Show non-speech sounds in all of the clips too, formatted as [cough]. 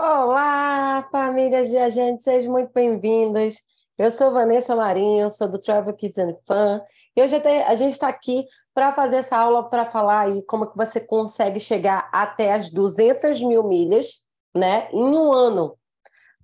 Olá, famílias agentes, sejam muito bem-vindos. Eu sou Vanessa Marinho, sou do Travel Kids and Fun, e hoje a gente está aqui para fazer essa aula para falar aí como que você consegue chegar até as 200 mil milhas, né, em um ano.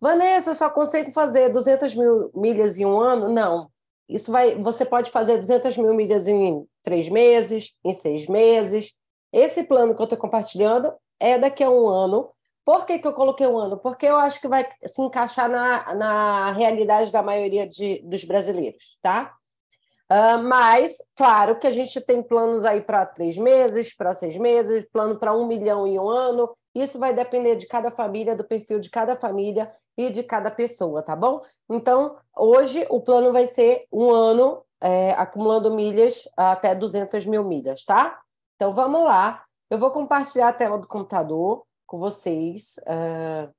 Vanessa, eu só consigo fazer 200 mil milhas em um ano? Não. Isso vai, você pode fazer 200 mil milhas em três meses, em seis meses. Esse plano que eu estou compartilhando é daqui a um ano, por que, que eu coloquei o ano? Porque eu acho que vai se encaixar na, na realidade da maioria de, dos brasileiros, tá? Uh, mas, claro que a gente tem planos aí para três meses, para seis meses, plano para um milhão em um ano. Isso vai depender de cada família, do perfil de cada família e de cada pessoa, tá bom? Então, hoje o plano vai ser um ano é, acumulando milhas até 200 mil milhas, tá? Então, vamos lá. Eu vou compartilhar a tela do computador com vocês. Uh...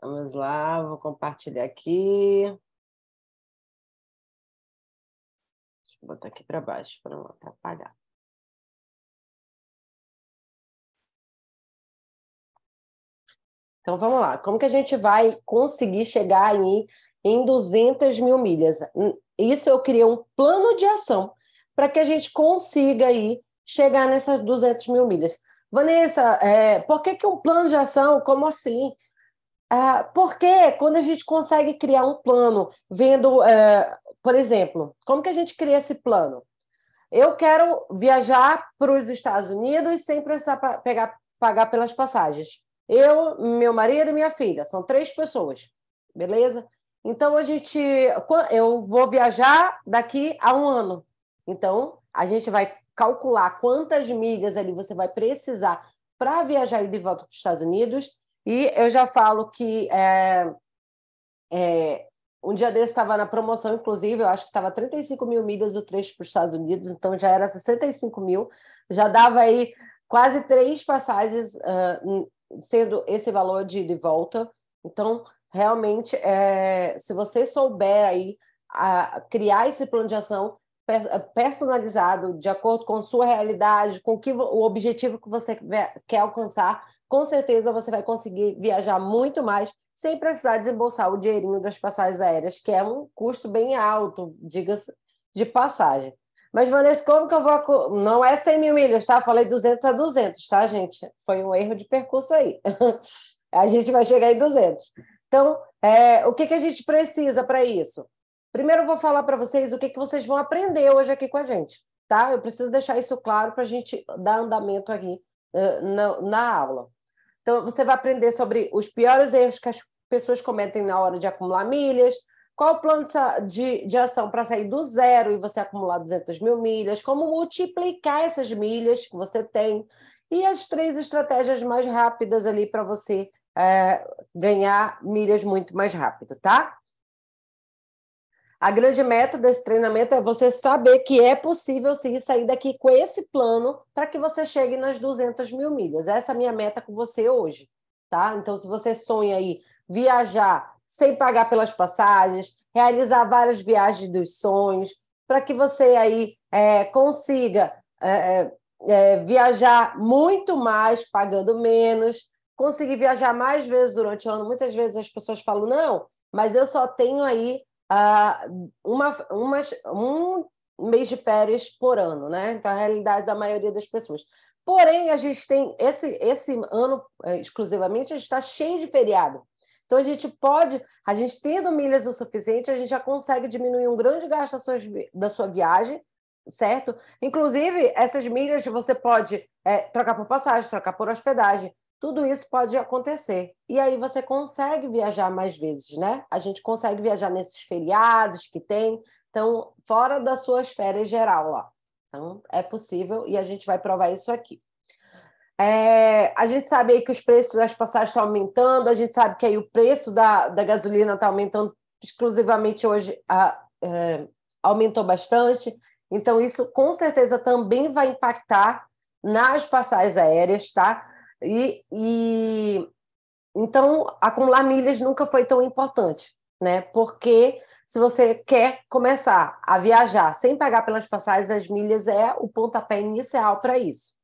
Vamos lá, vou compartilhar aqui. Deixa eu botar aqui para baixo para não atrapalhar. Então vamos lá, como que a gente vai conseguir chegar aí em 200 mil milhas? Hum, isso eu criei um plano de ação para que a gente consiga aí chegar nessas 200 mil milhas. Vanessa, é, por que, que um plano de ação, como assim? Ah, porque quando a gente consegue criar um plano, vendo, é, por exemplo, como que a gente cria esse plano? Eu quero viajar para os Estados Unidos sem precisar pegar, pagar pelas passagens. Eu, meu marido e minha filha, são três pessoas, beleza? Então a gente, eu vou viajar daqui a um ano. Então, a gente vai calcular quantas milhas ali você vai precisar para viajar e de volta para os Estados Unidos. E eu já falo que é, é, um dia desse estava na promoção, inclusive, eu acho que estava 35 mil milhas o trecho para os Estados Unidos, então já era 65 mil, já dava aí quase três passagens, uh, sendo esse valor de, de volta. Então, realmente, é, se você souber aí a, criar esse plano de ação, personalizado de acordo com sua realidade, com o, que, o objetivo que você quer alcançar, com certeza você vai conseguir viajar muito mais sem precisar desembolsar o dinheirinho das passagens aéreas, que é um custo bem alto, diga-se, de passagem. Mas, Vanessa, como que eu vou. Não é 100 mil milhas, tá? Falei 200 a 200, tá, gente? Foi um erro de percurso aí. [laughs] a gente vai chegar em 200. Então, é, o que, que a gente precisa para isso? Primeiro, eu vou falar para vocês o que, que vocês vão aprender hoje aqui com a gente, tá? Eu preciso deixar isso claro para a gente dar andamento aqui uh, na, na aula. Então, você vai aprender sobre os piores erros que as pessoas cometem na hora de acumular milhas, qual o plano de, de ação para sair do zero e você acumular 200 mil milhas, como multiplicar essas milhas que você tem e as três estratégias mais rápidas ali para você eh, ganhar milhas muito mais rápido, tá? A grande meta desse treinamento é você saber que é possível sim sair daqui com esse plano para que você chegue nas 200 mil milhas. Essa é a minha meta com você hoje, tá? Então, se você sonha aí viajar sem pagar pelas passagens, realizar várias viagens dos sonhos, para que você aí é, consiga é, é, é, viajar muito mais pagando menos, conseguir viajar mais vezes durante o ano. Muitas vezes as pessoas falam, não, mas eu só tenho aí uh, uma, umas, um mês de férias por ano, né? Então, a realidade da maioria das pessoas. Porém, a gente tem esse, esse ano eh, exclusivamente, a gente está cheio de feriado. Então, a gente pode, a gente tendo milhas o suficiente, a gente já consegue diminuir um grande gasto da sua, da sua viagem, certo? Inclusive, essas milhas você pode é, trocar por passagem, trocar por hospedagem, tudo isso pode acontecer. E aí você consegue viajar mais vezes, né? A gente consegue viajar nesses feriados que tem, então, fora das suas férias geral ó. Então, é possível e a gente vai provar isso aqui. É, a gente sabe aí que os preços das passagens estão aumentando, a gente sabe que aí o preço da, da gasolina está aumentando exclusivamente hoje, a, é, aumentou bastante. Então, isso com certeza também vai impactar nas passagens aéreas, tá? E, e então acumular milhas nunca foi tão importante, né? Porque se você quer começar a viajar sem pagar pelas passagens, as milhas é o pontapé inicial para isso.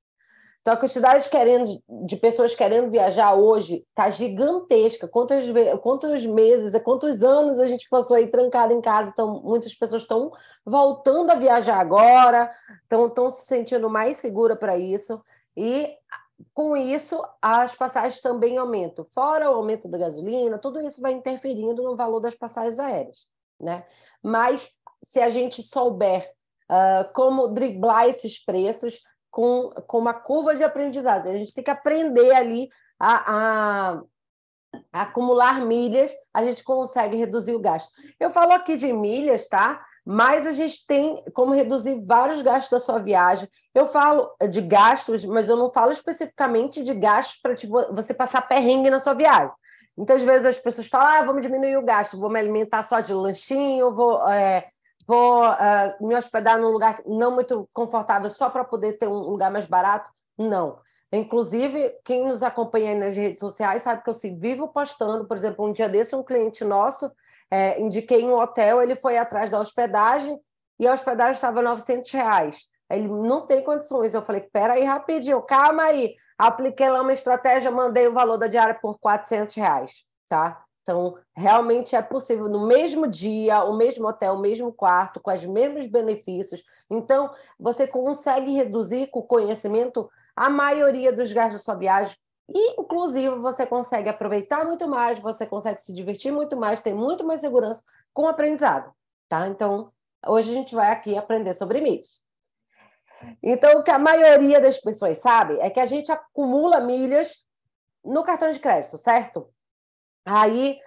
Então, a quantidade querendo, de pessoas querendo viajar hoje está gigantesca. Quantos, quantos meses, quantos anos a gente passou aí trancado em casa? Então, muitas pessoas estão voltando a viajar agora, estão se sentindo mais segura para isso. E com isso, as passagens também aumentam. Fora o aumento da gasolina, tudo isso vai interferindo no valor das passagens aéreas. Né? Mas se a gente souber uh, como driblar esses preços com, com uma curva de aprendizado, a gente tem que aprender ali a, a, a acumular milhas, a gente consegue reduzir o gasto. Eu falo aqui de milhas, tá? mas a gente tem como reduzir vários gastos da sua viagem. Eu falo de gastos, mas eu não falo especificamente de gastos para você passar perrengue na sua viagem. Muitas vezes as pessoas falam, ah, vamos diminuir o gasto, vou me alimentar só de lanchinho, vou, é, vou é, me hospedar num lugar não muito confortável só para poder ter um lugar mais barato. Não. Inclusive, quem nos acompanha nas redes sociais sabe que eu se vivo postando, por exemplo, um dia desse um cliente nosso é, indiquei um hotel, ele foi atrás da hospedagem e a hospedagem estava 900 reais. Ele não tem condições. Eu falei, pera aí rapidinho, calma aí. Apliquei lá uma estratégia, mandei o valor da diária por 400 reais, tá? Então, realmente é possível no mesmo dia, o mesmo hotel, o mesmo quarto, com os mesmos benefícios. Então, você consegue reduzir com o conhecimento a maioria dos gastos da sua viagem e, inclusive, você consegue aproveitar muito mais, você consegue se divertir muito mais, tem muito mais segurança com o aprendizado, tá? Então, hoje a gente vai aqui aprender sobre milhas. Então, o que a maioria das pessoas sabe é que a gente acumula milhas no cartão de crédito, certo? Aí,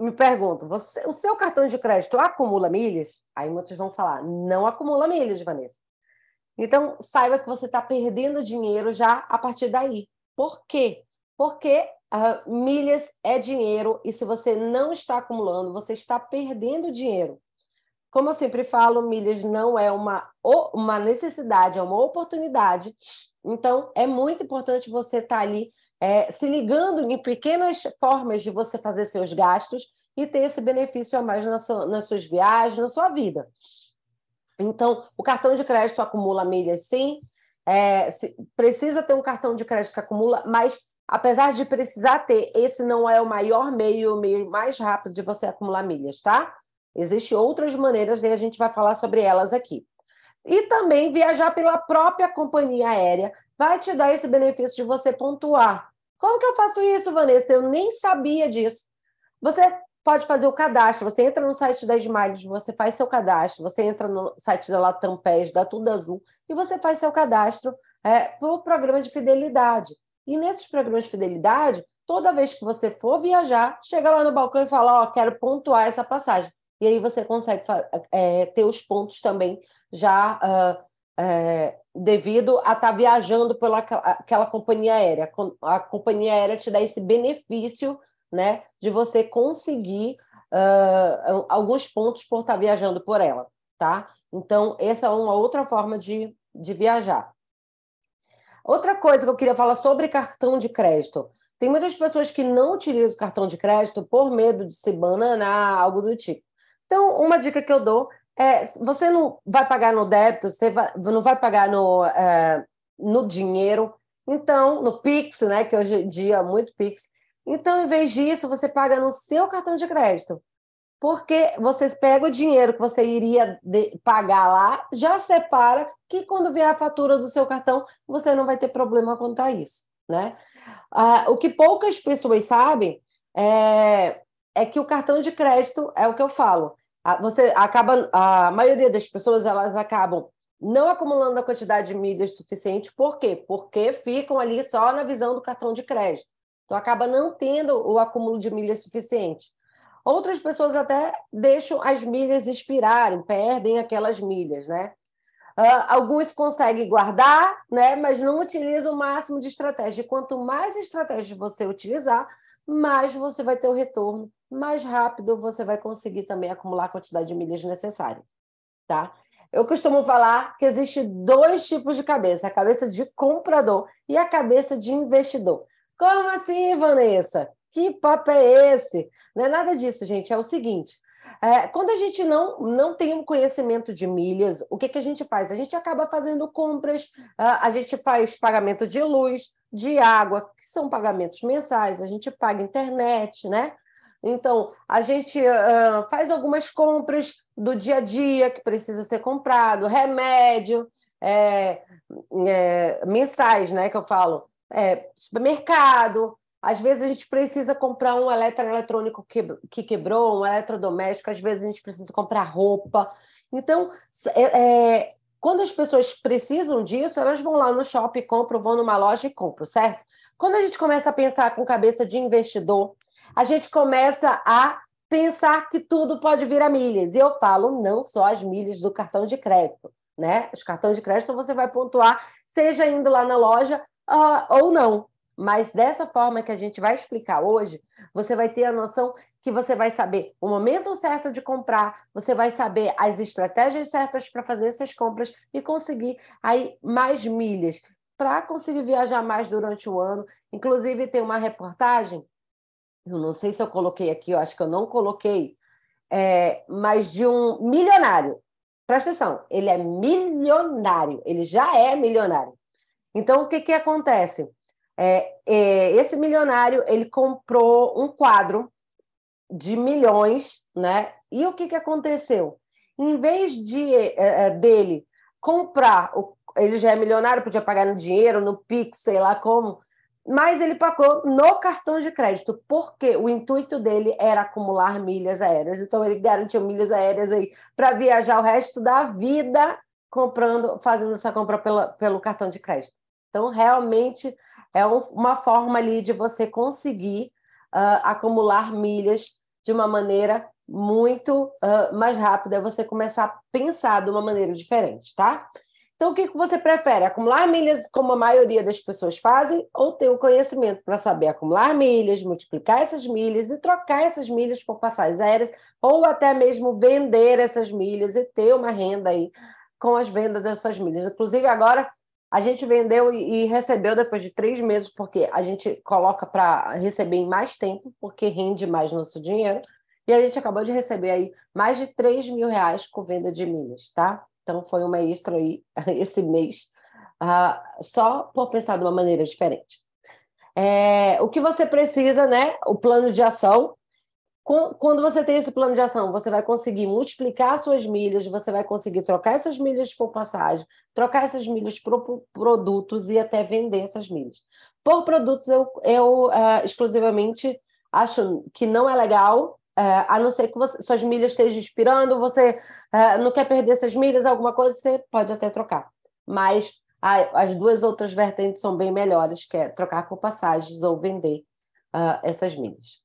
me pergunto, você, o seu cartão de crédito acumula milhas? Aí muitos vão falar, não acumula milhas, Vanessa. Então, saiba que você está perdendo dinheiro já a partir daí, por quê? Porque uh, milhas é dinheiro e se você não está acumulando, você está perdendo dinheiro. Como eu sempre falo, milhas não é uma, uma necessidade, é uma oportunidade. Então, é muito importante você estar tá ali é, se ligando em pequenas formas de você fazer seus gastos e ter esse benefício a mais na sua, nas suas viagens, na sua vida. Então, o cartão de crédito acumula milhas, sim é, precisa ter um cartão de crédito que acumula, mas apesar de precisar ter, esse não é o maior meio, o meio mais rápido de você acumular milhas, tá? Existem outras maneiras e a gente vai falar sobre elas aqui. E também viajar pela própria companhia aérea vai te dar esse benefício de você pontuar. Como que eu faço isso, Vanessa? Eu nem sabia disso. Você pode fazer o cadastro. Você entra no site da Smiles, você faz seu cadastro. Você entra no site da Latam PES, da Tudo Azul, e você faz seu cadastro é, para o programa de fidelidade. E nesses programas de fidelidade, toda vez que você for viajar, chega lá no balcão e fala: Ó, oh, quero pontuar essa passagem. E aí você consegue é, ter os pontos também já uh, é, devido a estar tá viajando pela aquela companhia aérea. A companhia aérea te dá esse benefício né, de você conseguir uh, alguns pontos por estar tá viajando por ela, tá? Então, essa é uma outra forma de, de viajar. Outra coisa que eu queria falar sobre cartão de crédito. Tem muitas pessoas que não utilizam cartão de crédito por medo de se bananar, algo do tipo. Então, uma dica que eu dou é: você não vai pagar no débito, você vai, não vai pagar no, é, no dinheiro, então, no Pix, né? Que hoje em dia é muito Pix. Então, em vez disso, você paga no seu cartão de crédito. Porque vocês pegam o dinheiro que você iria pagar lá, já separa, que quando vier a fatura do seu cartão, você não vai ter problema quanto a isso. Né? Ah, o que poucas pessoas sabem é, é que o cartão de crédito é o que eu falo. Ah, você acaba, a maioria das pessoas elas acabam não acumulando a quantidade de milhas suficiente. Por quê? Porque ficam ali só na visão do cartão de crédito. Então, acaba não tendo o acúmulo de milhas suficiente. Outras pessoas até deixam as milhas expirarem, perdem aquelas milhas, né? Uh, alguns conseguem guardar, né? Mas não utilizam o máximo de estratégia. Quanto mais estratégia você utilizar, mais você vai ter o retorno, mais rápido você vai conseguir também acumular a quantidade de milhas necessária, tá? Eu costumo falar que existe dois tipos de cabeça: a cabeça de comprador e a cabeça de investidor. Como assim, Vanessa? Que papo é esse? Não é nada disso, gente. É o seguinte: é, quando a gente não, não tem um conhecimento de milhas, o que, que a gente faz? A gente acaba fazendo compras, ah, a gente faz pagamento de luz, de água, que são pagamentos mensais, a gente paga internet, né? Então, a gente uh, faz algumas compras do dia a dia que precisa ser comprado, remédio, é, é, mensais, né? Que eu falo é, supermercado. Às vezes a gente precisa comprar um eletroeletrônico que, que quebrou, um eletrodoméstico, às vezes a gente precisa comprar roupa. Então, é, é, quando as pessoas precisam disso, elas vão lá no shopping, compram, vão numa loja e compram, certo? Quando a gente começa a pensar com cabeça de investidor, a gente começa a pensar que tudo pode vir a milhas. E eu falo não só as milhas do cartão de crédito, né? Os cartões de crédito você vai pontuar, seja indo lá na loja ah, ou não. Mas dessa forma que a gente vai explicar hoje, você vai ter a noção que você vai saber o momento certo de comprar, você vai saber as estratégias certas para fazer essas compras e conseguir aí mais milhas para conseguir viajar mais durante o ano. Inclusive tem uma reportagem, eu não sei se eu coloquei aqui, eu acho que eu não coloquei, é, mas de um milionário. Presta atenção, ele é milionário, ele já é milionário. Então, o que, que acontece? É, é, esse milionário ele comprou um quadro de milhões, né? E o que, que aconteceu? Em vez de é, é dele comprar, ele já é milionário, podia pagar no dinheiro, no Pix, sei lá como, mas ele pagou no cartão de crédito, porque o intuito dele era acumular milhas aéreas. Então ele garantiu milhas aéreas aí para viajar o resto da vida comprando, fazendo essa compra pela, pelo cartão de crédito. Então, realmente é um, uma forma ali de você conseguir uh, acumular milhas de uma maneira muito uh, mais rápida, é você começar a pensar de uma maneira diferente, tá? Então, o que você prefere? Acumular milhas, como a maioria das pessoas fazem, ou ter o conhecimento para saber acumular milhas, multiplicar essas milhas e trocar essas milhas por passagens aéreas, ou até mesmo vender essas milhas e ter uma renda aí com as vendas dessas milhas. Inclusive, agora a gente vendeu e recebeu depois de três meses, porque a gente coloca para receber em mais tempo, porque rende mais nosso dinheiro. E a gente acabou de receber aí mais de 3 mil reais com venda de milhas, tá? Então foi uma extra aí [laughs] esse mês, uh, só por pensar de uma maneira diferente. É, o que você precisa, né? O plano de ação, quando você tem esse plano de ação, você vai conseguir multiplicar suas milhas, você vai conseguir trocar essas milhas por passagem, trocar essas milhas por produtos e até vender essas milhas. Por produtos, eu, eu uh, exclusivamente acho que não é legal, uh, a não ser que você, suas milhas estejam expirando, você uh, não quer perder suas milhas, alguma coisa, você pode até trocar. Mas as duas outras vertentes são bem melhores, que é trocar por passagens ou vender essas milhas.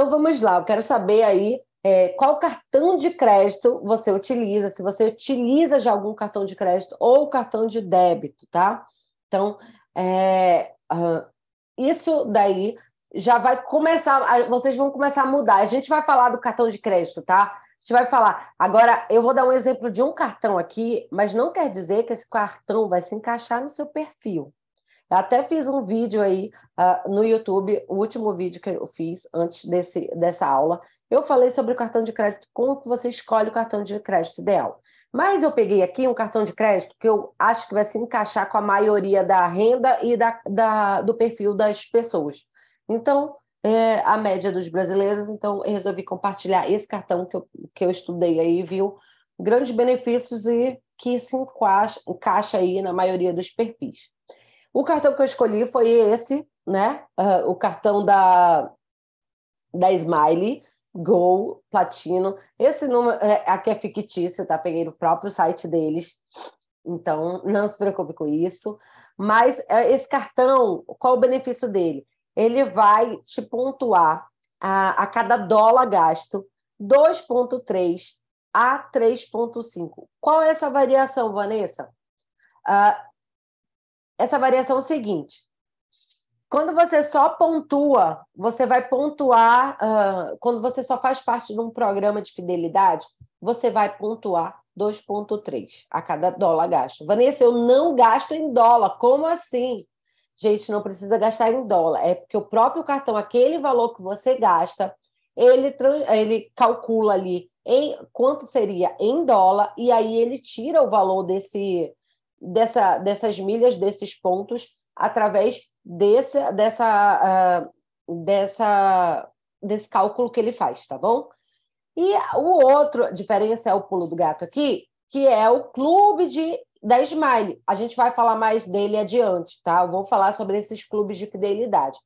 Então vamos lá, eu quero saber aí é, qual cartão de crédito você utiliza, se você utiliza já algum cartão de crédito ou cartão de débito, tá? Então, é, uh, isso daí já vai começar, vocês vão começar a mudar. A gente vai falar do cartão de crédito, tá? A gente vai falar. Agora, eu vou dar um exemplo de um cartão aqui, mas não quer dizer que esse cartão vai se encaixar no seu perfil, até fiz um vídeo aí uh, no YouTube, o último vídeo que eu fiz antes desse, dessa aula. Eu falei sobre o cartão de crédito, como você escolhe o cartão de crédito ideal. Mas eu peguei aqui um cartão de crédito que eu acho que vai se encaixar com a maioria da renda e da, da do perfil das pessoas. Então, é a média dos brasileiros, então eu resolvi compartilhar esse cartão que eu, que eu estudei aí, viu? Grandes benefícios e que se encaixa, encaixa aí na maioria dos perfis. O cartão que eu escolhi foi esse, né? Uh, o cartão da, da Smiley, Go Platino. Esse número é, aqui é fictício, tá? Peguei no próprio site deles. Então, não se preocupe com isso. Mas é, esse cartão, qual o benefício dele? Ele vai te pontuar a, a cada dólar gasto 2,3 a 3,5. Qual é essa variação, Vanessa? Uh, essa variação é o seguinte: quando você só pontua, você vai pontuar, uh, quando você só faz parte de um programa de fidelidade, você vai pontuar 2,3 a cada dólar gasto. Vanessa, eu não gasto em dólar, como assim? Gente, não precisa gastar em dólar, é porque o próprio cartão, aquele valor que você gasta, ele, ele calcula ali em quanto seria em dólar, e aí ele tira o valor desse dessa, dessas milhas, desses pontos, através desse, dessa, uh, dessa, desse cálculo que ele faz, tá bom? E o outro diferença é o pulo do gato aqui, que é o clube de da Smile. A gente vai falar mais dele adiante, tá? Eu vou falar sobre esses clubes de fidelidade.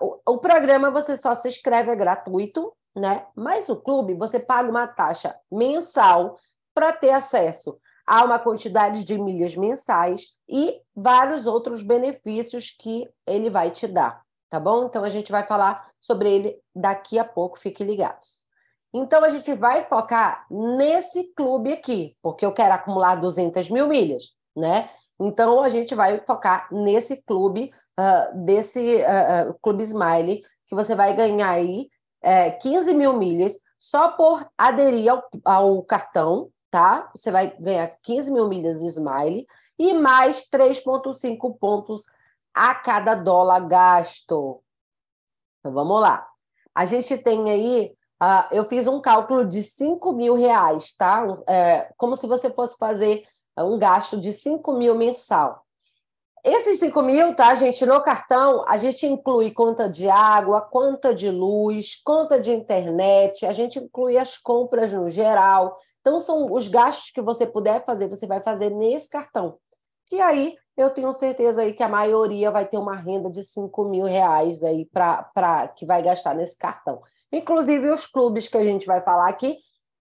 Uh, o, o, programa você só se inscreve, é gratuito, né? Mas o clube você paga uma taxa mensal para ter acesso há uma quantidade de milhas mensais e vários outros benefícios que ele vai te dar, tá bom? Então a gente vai falar sobre ele daqui a pouco, fique ligado. Então a gente vai focar nesse clube aqui, porque eu quero acumular 200 mil milhas, né? Então a gente vai focar nesse clube uh, desse uh, uh, clube Smile que você vai ganhar aí 15 eh, mil milhas só por aderir ao, ao cartão, tá? Você vai ganhar 15 mil milhas Smile e mais 3,5 pontos a cada dólar gasto. Então vamos lá. A gente tem aí, uh, eu fiz um cálculo de 5 mil reais, tá? É, como se você fosse fazer ah, um gasto de 5 mil mensal. Esses 5 mil, tá, gente? No cartão, a gente inclui conta de água, conta de luz, conta de internet, a gente inclui as compras no geral, então, são os gastos que você puder fazer, você vai fazer nesse cartão. E aí, eu tenho certeza aí que a maioria vai ter uma renda de 5 mil reais aí para que vai gastar nesse cartão. Inclusive, os clubes que a gente vai falar aqui,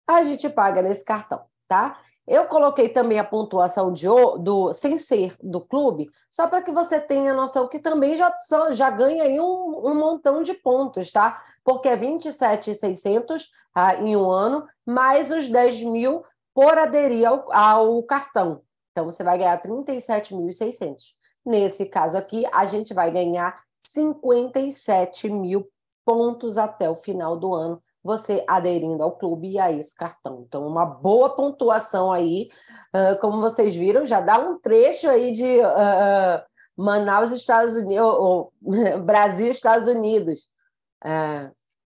a gente paga nesse cartão, tá? Eu coloquei também a pontuação de, do sem ser do clube, só para que você tenha noção que também já, já ganha aí um, um montão de pontos, tá? Porque é 27,600 ah, em um ano, mais os 10 mil por aderir ao, ao cartão. Então, você vai ganhar 37.600. Nesse caso aqui, a gente vai ganhar 57 mil pontos até o final do ano, você aderindo ao clube e a esse cartão. Então, uma boa pontuação aí. Uh, como vocês viram, já dá um trecho aí de uh, Manaus, Estados Unidos, ou, ou, [laughs] Brasil, Estados Unidos.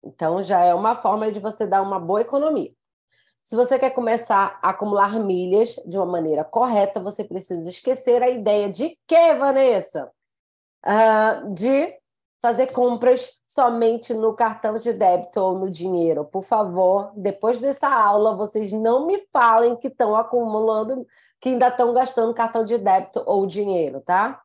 Então, já é uma forma de você dar uma boa economia. Se você quer começar a acumular milhas de uma maneira correta, você precisa esquecer a ideia de quê, Vanessa? Uh, de fazer compras somente no cartão de débito ou no dinheiro. Por favor, depois dessa aula, vocês não me falem que estão acumulando, que ainda estão gastando cartão de débito ou dinheiro, tá?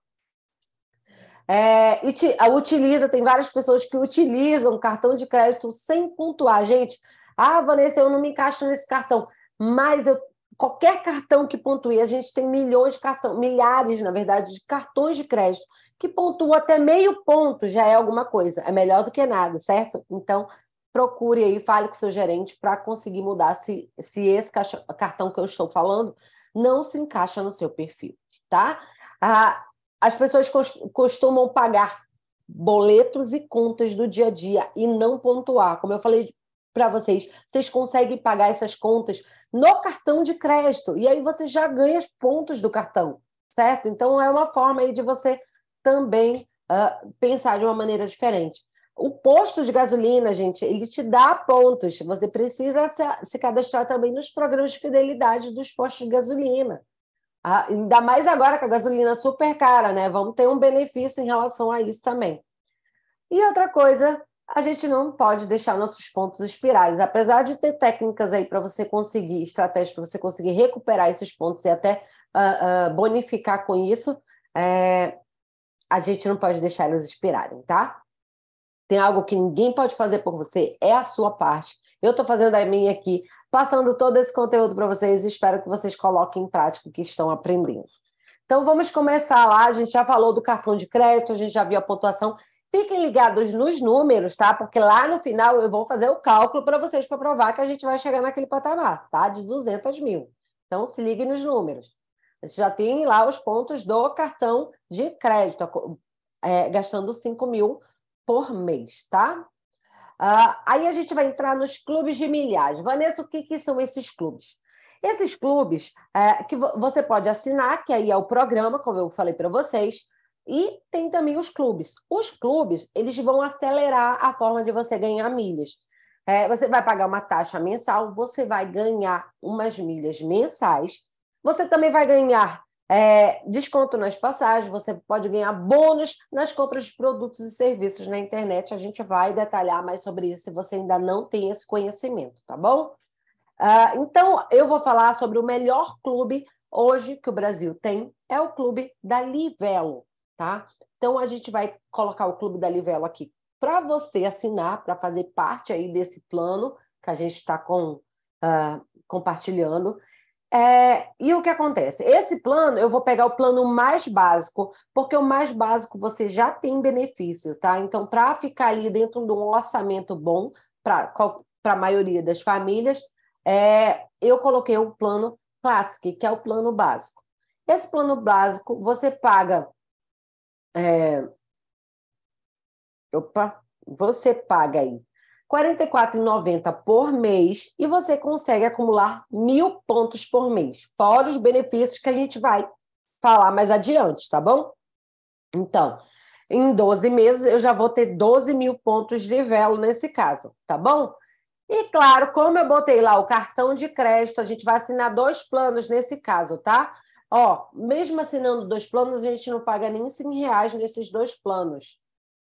É, e te, utiliza, tem várias pessoas que utilizam cartão de crédito sem pontuar. Gente, ah, Vanessa, eu não me encaixo nesse cartão, mas eu, qualquer cartão que pontue, a gente tem milhões de cartões, milhares, na verdade, de cartões de crédito que pontuam até meio ponto já é alguma coisa, é melhor do que nada, certo? Então, procure aí, fale com seu gerente para conseguir mudar se, se esse caixa, cartão que eu estou falando não se encaixa no seu perfil, tá? Ah, as pessoas costumam pagar boletos e contas do dia a dia e não pontuar. Como eu falei para vocês, vocês conseguem pagar essas contas no cartão de crédito e aí você já ganha os pontos do cartão, certo? Então é uma forma aí de você também uh, pensar de uma maneira diferente. O posto de gasolina, gente, ele te dá pontos. Você precisa se, se cadastrar também nos programas de fidelidade dos postos de gasolina. Ah, ainda mais agora que a gasolina é super cara, né? Vamos ter um benefício em relação a isso também. E outra coisa, a gente não pode deixar nossos pontos espirais. Apesar de ter técnicas aí para você conseguir, estratégias para você conseguir recuperar esses pontos e até uh, uh, bonificar com isso, é, a gente não pode deixar eles expirarem, tá? Tem algo que ninguém pode fazer por você, é a sua parte. Eu estou fazendo a minha aqui passando todo esse conteúdo para vocês. Espero que vocês coloquem em prática o que estão aprendendo. Então vamos começar lá. A gente já falou do cartão de crédito, a gente já viu a pontuação. Fiquem ligados nos números, tá? Porque lá no final eu vou fazer o cálculo para vocês para provar que a gente vai chegar naquele patamar, tá? De 200 mil. Então se liguem nos números. A gente já tem lá os pontos do cartão de crédito, é, gastando 5 mil por mês, tá? Uh, aí a gente vai entrar nos clubes de milhas. Vanessa, o que, que são esses clubes? Esses clubes é, que você pode assinar, que aí é o programa, como eu falei para vocês, e tem também os clubes. Os clubes, eles vão acelerar a forma de você ganhar milhas. É, você vai pagar uma taxa mensal, você vai ganhar umas milhas mensais, você também vai ganhar é, desconto nas passagens, você pode ganhar bônus nas compras de produtos e serviços na internet. A gente vai detalhar mais sobre isso se você ainda não tem esse conhecimento, tá bom? Ah, então, eu vou falar sobre o melhor clube hoje que o Brasil tem, é o clube da Livelo, tá? Então, a gente vai colocar o clube da Livelo aqui para você assinar, para fazer parte aí desse plano que a gente está com, uh, compartilhando. É, e o que acontece? Esse plano, eu vou pegar o plano mais básico, porque o mais básico você já tem benefício, tá? Então, para ficar ali dentro de um orçamento bom para a maioria das famílias, é, eu coloquei o plano Classic, que é o plano básico. Esse plano básico você paga. É, opa, você paga aí R$ 44,90 por mês e você consegue acumular mil pontos por mês, fora os benefícios que a gente vai falar mais adiante, tá bom? Então, em 12 meses eu já vou ter 12 mil pontos de velo nesse caso, tá bom? E claro, como eu botei lá o cartão de crédito, a gente vai assinar dois planos nesse caso, tá? Ó, mesmo assinando dois planos, a gente não paga nem 100 reais nesses dois planos,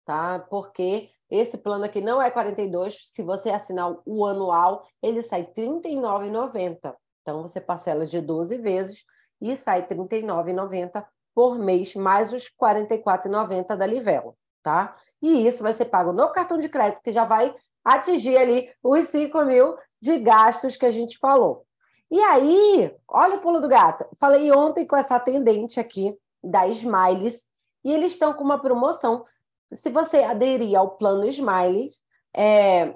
tá? Porque esse plano aqui não é 42, se você assinar o anual, ele sai R$ 39,90. Então você parcela de 12 vezes e sai R$ 39,90 por mês, mais os R$ 44,90 da Livelo, tá? E isso vai ser pago no cartão de crédito, que já vai atingir ali os 5 mil de gastos que a gente falou. E aí, olha o pulo do gato. Falei ontem com essa atendente aqui da Smiles e eles estão com uma promoção se você aderir ao plano Smile, é,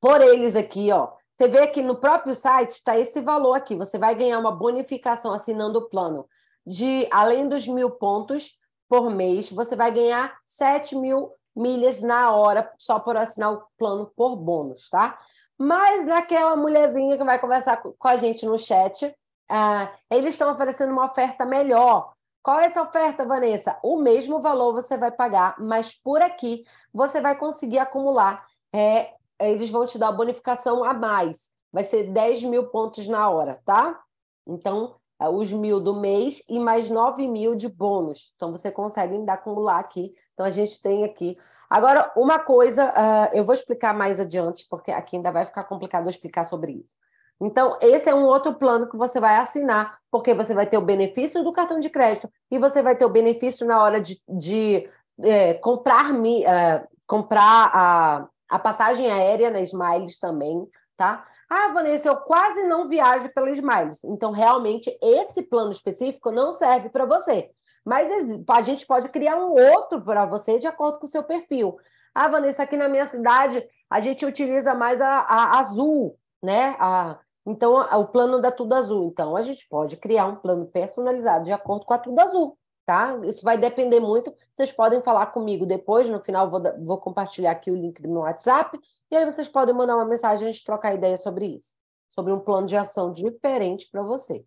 por eles aqui, ó, você vê que no próprio site está esse valor aqui. Você vai ganhar uma bonificação assinando o plano de além dos mil pontos por mês, você vai ganhar 7 mil milhas na hora só por assinar o plano por bônus, tá? Mas naquela mulherzinha que vai conversar com a gente no chat, uh, eles estão oferecendo uma oferta melhor qual é essa oferta, Vanessa? O mesmo valor você vai pagar, mas por aqui você vai conseguir acumular. É, eles vão te dar bonificação a mais. Vai ser 10 mil pontos na hora, tá? Então, é, os mil do mês e mais 9 mil de bônus. Então, você consegue ainda acumular aqui. Então, a gente tem aqui. Agora, uma coisa, uh, eu vou explicar mais adiante, porque aqui ainda vai ficar complicado eu explicar sobre isso. Então, esse é um outro plano que você vai assinar, porque você vai ter o benefício do cartão de crédito e você vai ter o benefício na hora de, de é, comprar, é, comprar a, a passagem aérea na Smiles também, tá? Ah, Vanessa, eu quase não viajo pela Smiles. Então, realmente, esse plano específico não serve para você. Mas a gente pode criar um outro para você de acordo com o seu perfil. Ah, Vanessa, aqui na minha cidade a gente utiliza mais a, a azul, né? A, então, o plano da Tudo Azul. Então, a gente pode criar um plano personalizado de acordo com a Tudo Azul, tá? Isso vai depender muito. Vocês podem falar comigo depois, no final, vou, vou compartilhar aqui o link do meu WhatsApp. E aí vocês podem mandar uma mensagem, a gente trocar ideia sobre isso, sobre um plano de ação diferente para você.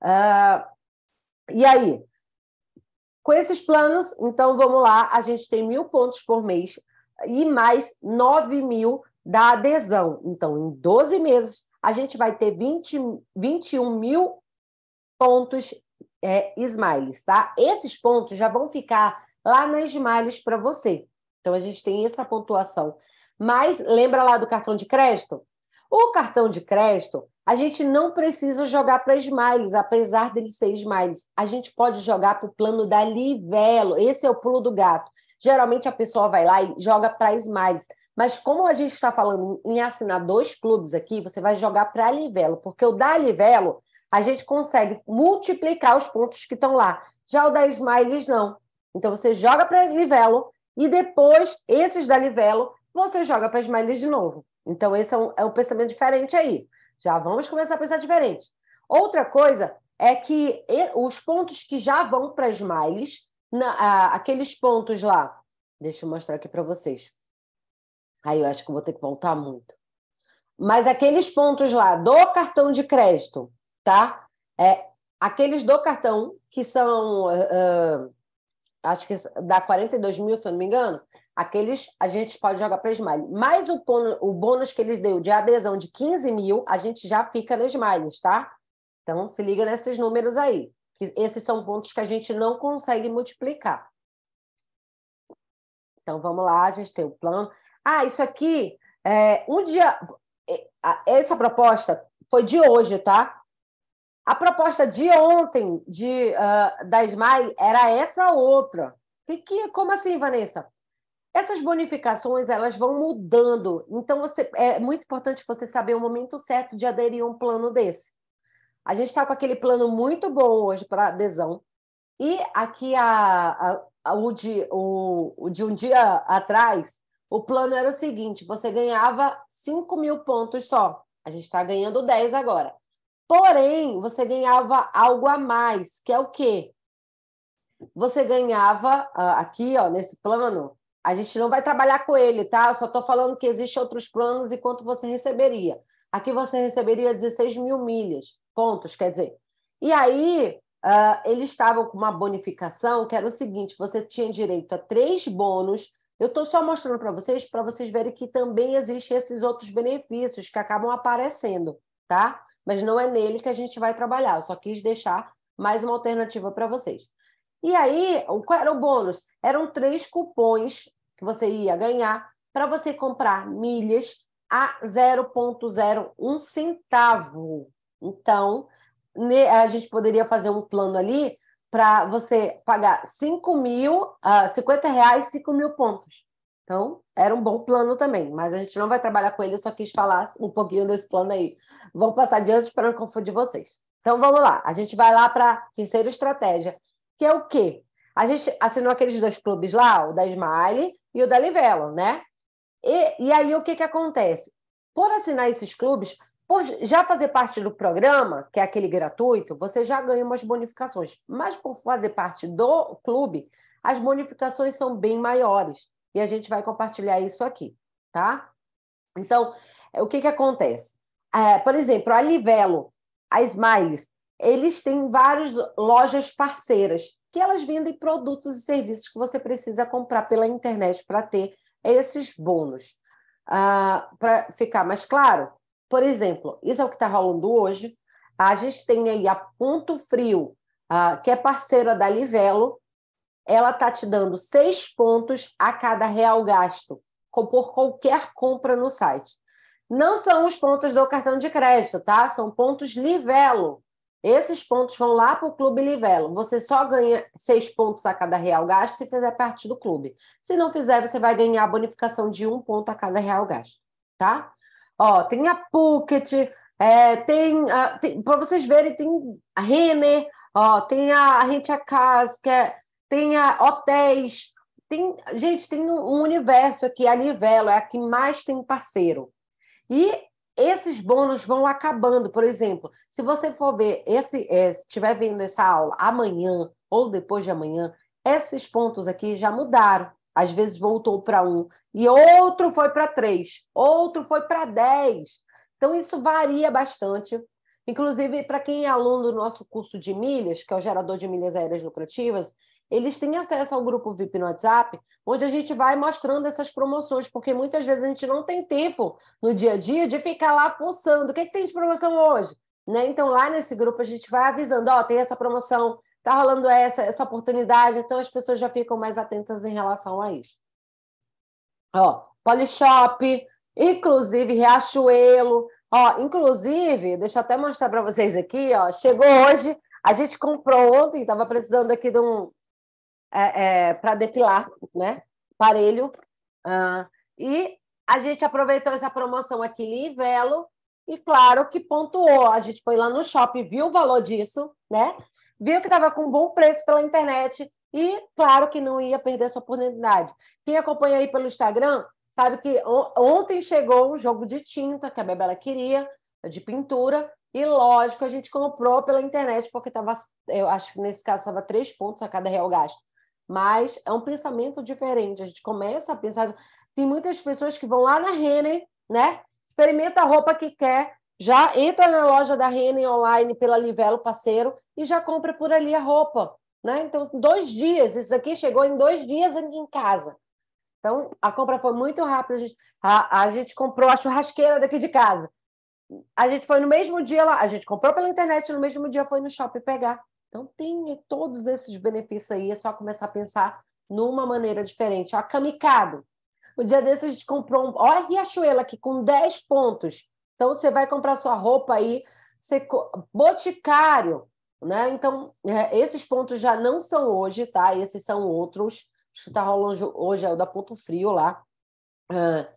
Uh, e aí, com esses planos, então vamos lá, a gente tem mil pontos por mês e mais nove mil da adesão. Então, em 12 meses, a gente vai ter 20, 21 mil pontos é, smiles, tá? Esses pontos já vão ficar lá nas smiles para você. Então, a gente tem essa pontuação. Mas lembra lá do cartão de crédito? O cartão de crédito, a gente não precisa jogar para Smiles, apesar dele ser Smiles. A gente pode jogar para o plano da Livelo. Esse é o pulo do gato. Geralmente a pessoa vai lá e joga para Smiles. Mas como a gente está falando em assinar dois clubes aqui, você vai jogar para Livelo, porque o da Livelo a gente consegue multiplicar os pontos que estão lá. Já o da Smiles não. Então você joga para Livelo e depois esses da Livelo você joga para Smiles de novo. Então esse é um, é um pensamento diferente aí. Já vamos começar a pensar diferente. Outra coisa é que os pontos que já vão para Smiles, na, a, aqueles pontos lá, deixa eu mostrar aqui para vocês Aí eu acho que vou ter que voltar muito. Mas aqueles pontos lá do cartão de crédito, tá? É, aqueles do cartão que são, uh, acho que dá 42 mil, se eu não me engano, aqueles a gente pode jogar para Smile. Mais o, bônus, o bônus que ele deu de adesão de 15 mil, a gente já fica na Smiles, tá? Então, se liga nesses números aí. Esses são pontos que a gente não consegue multiplicar. Então, vamos lá, a gente tem o plano. Ah, isso aqui, é, um dia. É, essa proposta foi de hoje, tá? A proposta de ontem de, uh, ah, da SMAI era essa outra. Que, que, como assim, Vanessa? Essas bonificações elas vão mudando. Então, você, é muito importante você saber o momento certo de aderir a um plano desse. A gente está com aquele plano muito bom hoje para adesão. E aqui a, a, a, o, de, o, o de um dia atrás o plano era o seguinte: você ganhava 5 mil pontos só. A gente está ganhando 10 agora. Porém, você ganhava algo a mais, que é o quê? Você ganhava ah, aqui, ó, nesse plano. A gente não vai trabalhar com ele, tá? Eu só estou falando que existem outros planos e quanto você receberia. Aqui você receberia 16 mil milhas, pontos, quer dizer. E aí, uh, eles estavam com uma bonificação que era o seguinte: você tinha direito a três bônus eu estou só mostrando para vocês, para vocês verem que também existem esses outros benefícios que acabam aparecendo, tá? Mas não é nele que a gente vai trabalhar. Eu só quis deixar mais uma alternativa para vocês. E aí, qual era o bônus? Eram três cupons que você ia ganhar para você comprar milhas a 0,01 centavo. Então, a gente poderia fazer um plano ali para você pagar 5 mil, uh, ah, 50 reais, 5 mil pontos. Então, era um bom plano também, mas a gente não vai trabalhar com ele, eu só quis falar um pouquinho desse plano aí. Vamos passar adiante para não confundir vocês. Então, vamos lá. A gente vai lá para a terceira estratégia, que é o quê? A gente assinou aqueles dois clubes lá, o da Smile e o da Livelo, né? E, e aí, o que, que acontece? Por assinar esses clubes, por já fazer parte do programa, que é aquele gratuito, você já ganha umas bonificações. Mas por fazer parte do clube, as bonificações são bem maiores. E a gente vai compartilhar isso aqui, tá? Então, o que, que acontece? É, por exemplo, a Livelo, a Smiles, eles têm várias lojas parceiras que elas vendem produtos e serviços que você precisa comprar pela internet para ter esses bônus. Ah, para ficar mais claro, por exemplo, isso é o que está rolando hoje. A gente tem aí a Ponto Frio, que é parceira da Livelo, ela está te dando seis pontos a cada real gasto por qualquer compra no site. Não são os pontos do cartão de crédito, tá? São pontos Livelo. Esses pontos vão lá para o Clube Livelo. Você só ganha seis pontos a cada real gasto se fizer parte do clube. Se não fizer, você vai ganhar a bonificação de um ponto a cada real gasto, tá? Ó, tem a Puket, é, tem, tem para vocês verem, tem a Renner, ó, tem a, a Rente a Casca, é, tem a Hotéis, tem, gente, tem um universo aqui, a Livelo é a que mais tem parceiro. E esses bônus vão acabando. Por exemplo, se você for ver esse, é, se estiver vendo essa aula amanhã ou depois de amanhã, esses pontos aqui já mudaram às vezes voltou para um, e outro foi para três, outro foi para dez. Então, isso varia bastante. Inclusive, para quem é aluno do nosso curso de milhas, que é o gerador de milhas aéreas lucrativas, eles têm acesso ao grupo VIP no WhatsApp, onde a gente vai mostrando essas promoções, porque muitas vezes a gente não tem tempo no dia a dia de ficar lá fuçando. O que, é que tem de promoção hoje? Né? Então, lá nesse grupo, a gente vai avisando: ó, oh, tem essa promoção, está rolando essa, essa oportunidade, então as pessoas já ficam mais atentas em relação a isso. Ó, Polishop, inclusive Riachuelo, ó, inclusive, deixa eu até mostrar para vocês aqui, ó, chegou hoje, a gente comprou ontem, estava precisando aqui de um é, é, para depilar, né? Aparelho. Ah, e a gente aproveitou essa promoção aqui em Livelo e claro que pontuou. A gente foi lá no shopping, viu o valor disso, né? viu que estava com um bom preço pela internet e, claro, que não ia perder essa oportunidade. Quem acompanha aí pelo Instagram sabe que ontem chegou um jogo de tinta que a Bebela queria, de pintura, e lógico, a gente comprou pela internet, porque estava, eu acho que nesse caso estava três pontos a cada real gasto. Mas é um pensamento diferente. A gente começa a pensar. Tem muitas pessoas que vão lá na Renner, né? Experimenta a roupa que quer já entra na loja da Renner online pela Livelo Parceiro e já compra por ali a roupa. Né? Então, dois dias, isso daqui chegou em dois dias aqui em casa. Então, a compra foi muito rápida. A gente, a, a gente comprou a churrasqueira daqui de casa. A gente foi no mesmo dia lá, a gente comprou pela internet, no mesmo dia foi no shopping pegar. Então, tem todos esses benefícios aí, é só começar a pensar numa maneira diferente. Ó, Camicado. O dia desse a gente comprou um. Olha a Riachuela aqui, com 10 pontos. Então, você vai comprar sua roupa aí, você... boticário, né? Então, é, esses pontos já não são hoje, tá? Esses são outros. Acho que tá rolando hoje é o da Ponto Frio lá. Ah,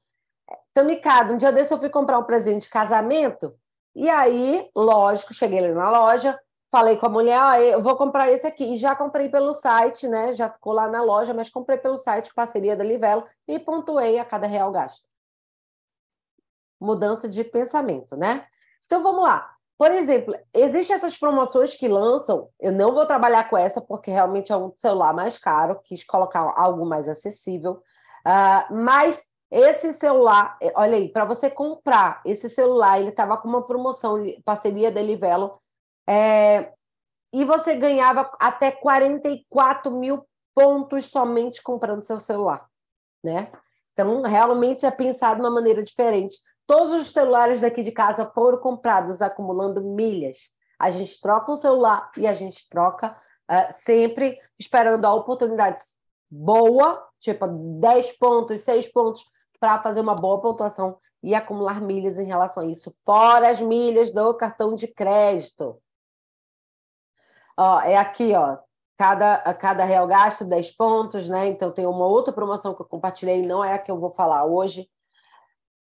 Camicado, um dia desse eu fui comprar um presente de casamento, e aí, lógico, cheguei ali na loja, falei com a mulher, ah, eu vou comprar esse aqui. E já comprei pelo site, né? Já ficou lá na loja, mas comprei pelo site, parceria da Livelo, e pontuei a cada real gasto mudança de pensamento, né? Então vamos lá. Por exemplo, existem essas promoções que lançam. Eu não vou trabalhar com essa porque realmente é um celular mais caro, quis colocar algo mais acessível. Uh, mas esse celular, é, olha aí, para você comprar esse celular, ele estava com uma promoção, parceria da Livelo, é, e você ganhava até 44 mil pontos somente comprando seu celular, né? Então, realmente é pensado de uma maneira diferente Todos os celulares daqui de casa foram comprados acumulando milhas. A gente troca um celular e a gente troca uh, sempre esperando a oportunidade boa, tipo 10 pontos, 6 pontos, para fazer uma boa pontuação e acumular milhas em relação a isso, fora as milhas do cartão de crédito. Ó, é aqui, ó. Cada, a cada real gasto, 10 pontos, né? Então tem uma outra promoção que eu compartilhei, não é a que eu vou falar hoje,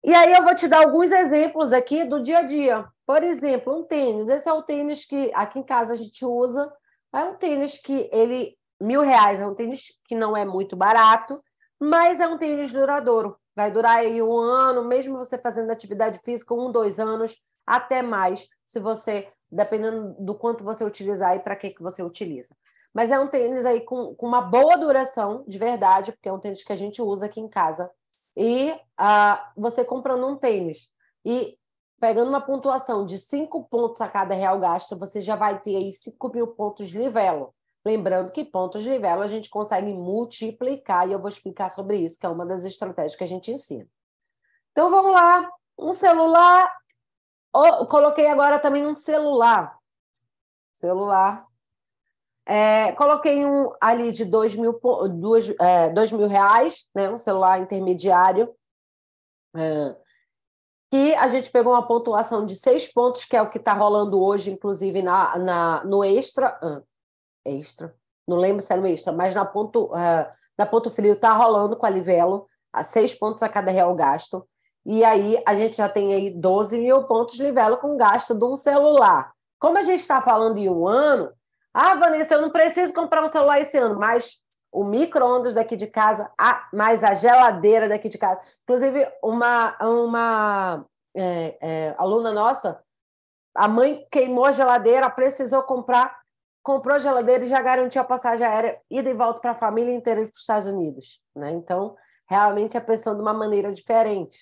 e aí eu vou te dar alguns exemplos aqui do dia a dia. Por exemplo, um tênis. Esse é o tênis que aqui em casa a gente usa. É um tênis que ele mil reais é um tênis que não é muito barato, mas é um tênis duradouro. Vai durar aí um ano, mesmo você fazendo atividade física, um, dois anos, até mais, se você, dependendo do quanto você utilizar e para que, que você utiliza. Mas é um tênis aí com, com uma boa duração, de verdade, porque é um tênis que a gente usa aqui em casa e você comprando um tênis e pegando uma pontuação de cinco pontos a cada real gasto, você já vai ter aí 5 mil pontos de livelo. Lembrando que pontos de livelo a gente consegue multiplicar e eu vou explicar sobre isso, que é uma das estratégias que a gente ensina. Então vamos lá, um celular. Oh, coloquei agora também um celular. Celular é, coloquei um ali de dois mil, é, dois mil reais, né, um celular intermediário, é, que a gente pegou uma pontuação de seis pontos, que é o que está rolando hoje, inclusive na, na no extra, extra, não lembro se era é no extra, mas na ponto, é, na ponto frio está rolando com a Livelo, a seis pontos a cada real gasto, e aí a gente já tem aí 12 mil pontos Livelo com gasto de um celular. Como a gente está falando em um ano, ah, Vanessa, eu não preciso comprar um celular esse ano, mas o micro-ondas daqui de casa, a, mais a geladeira daqui de casa. Inclusive, uma, uma é, é, aluna nossa, a mãe queimou a geladeira, precisou comprar, comprou a geladeira e já garantiu a passagem aérea, ida e volta para a família inteira para os Estados Unidos. Né? Então, realmente é pensando de uma maneira diferente.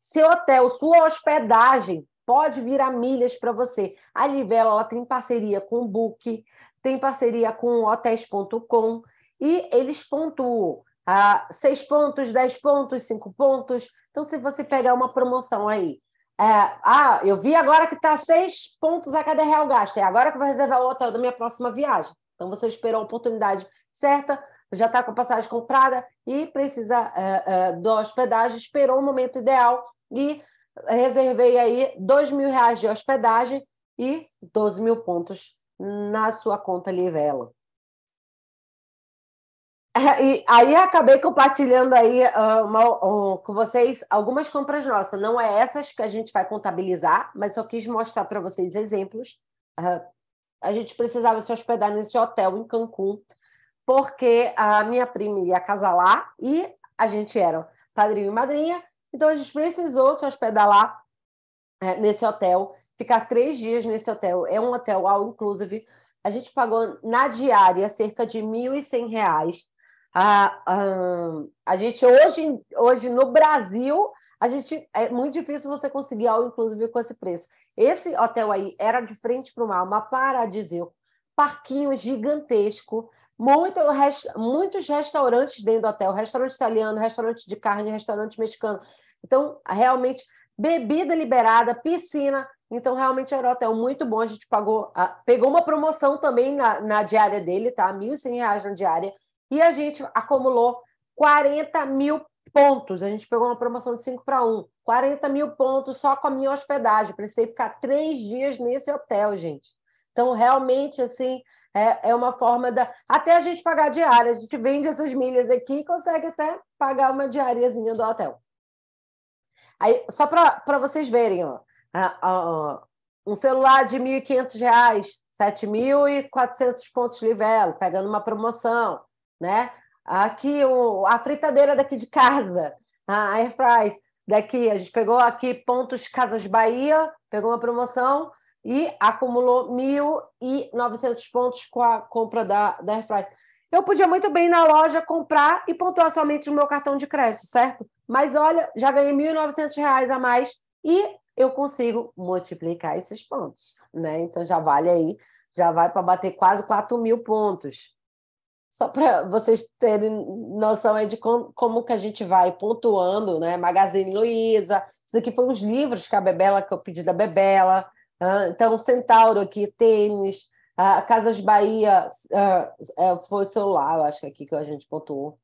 Seu hotel, sua hospedagem pode virar milhas para você. A Livelo ela tem parceria com o Book, tem parceria com hotéis.com e eles pontuam ah, pontos, dez pontos, cinco pontos. Então, se você pegar uma promoção aí, é, ah, eu vi agora que está seis pontos a cada real gasto, é agora que eu vou reservar o hotel da minha próxima viagem. Então, você esperou a oportunidade certa, já está com a passagem comprada e precisa é, é, da hospedagem, esperou o momento ideal e reservei aí dois mil reais de hospedagem e 12 mil pontos na sua conta Livelo. É, e aí acabei compartilhando aí ah, uma, com vocês algumas compras nossas. Não é essas que a gente vai contabilizar, mas só quis mostrar para vocês exemplos. Ah, a gente precisava se hospedar nesse hotel em Cancún, porque a minha prima ia casar lá e a gente era padrinho e madrinha. Então a gente precisou se hospedar lá é, nesse hotel, ficar três dias nesse hotel. É um hotel all inclusive. A gente pagou na diária cerca de R$ 1.100. A, a, a gente hoje, hoje no Brasil, a gente é muito difícil você conseguir all inclusive com esse preço. Esse hotel aí era de frente para o mar, uma paradisíaco, parquinho gigantesco, muito, muitos restaurantes dentro do hotel, restaurante italiano, restaurante de carne, restaurante mexicano, então, realmente, bebida liberada, piscina. Então, realmente era um hotel muito bom. A gente pagou, pegou uma promoção também na, na diária dele, tá? R$ 1.100 na diária. E a gente acumulou 40 mil pontos. A gente pegou uma promoção de 5 para 1. 40 mil pontos só com a minha hospedagem. Precisei ficar três dias nesse hotel, gente. Então, realmente, assim, é, é uma forma da. Até a gente pagar diária. A gente vende essas milhas aqui e consegue até pagar uma diariazinha do hotel. Aí, só para vocês verem, é, ó, um celular de R$ 1.500, 7.400 pontos livelo, pegando uma promoção, né? Aqui o, a fritadeira daqui de casa, a Air Fries, daqui a gente pegou aqui pontos Casas Bahia, pegou uma promoção e acumulou 1.900 pontos com a compra da, da Air Fries. Eu podia muito bem ir na loja comprar e pontuar somente no meu cartão de crédito, certo? Mas olha, já ganhei R$ 1.900 a mais e eu consigo multiplicar esses pontos, né? Então já vale aí, já vai para bater quase 4 mil pontos. Só para vocês terem noção aí de como, como que a gente vai pontuando, né? Magazine Luiza, isso daqui foi os livros que a Bebela, que eu pedi da Bebela. Então, Centauro aqui, tênis, a Casas Bahia é, foi o celular, eu acho que é aqui que a gente pontuou.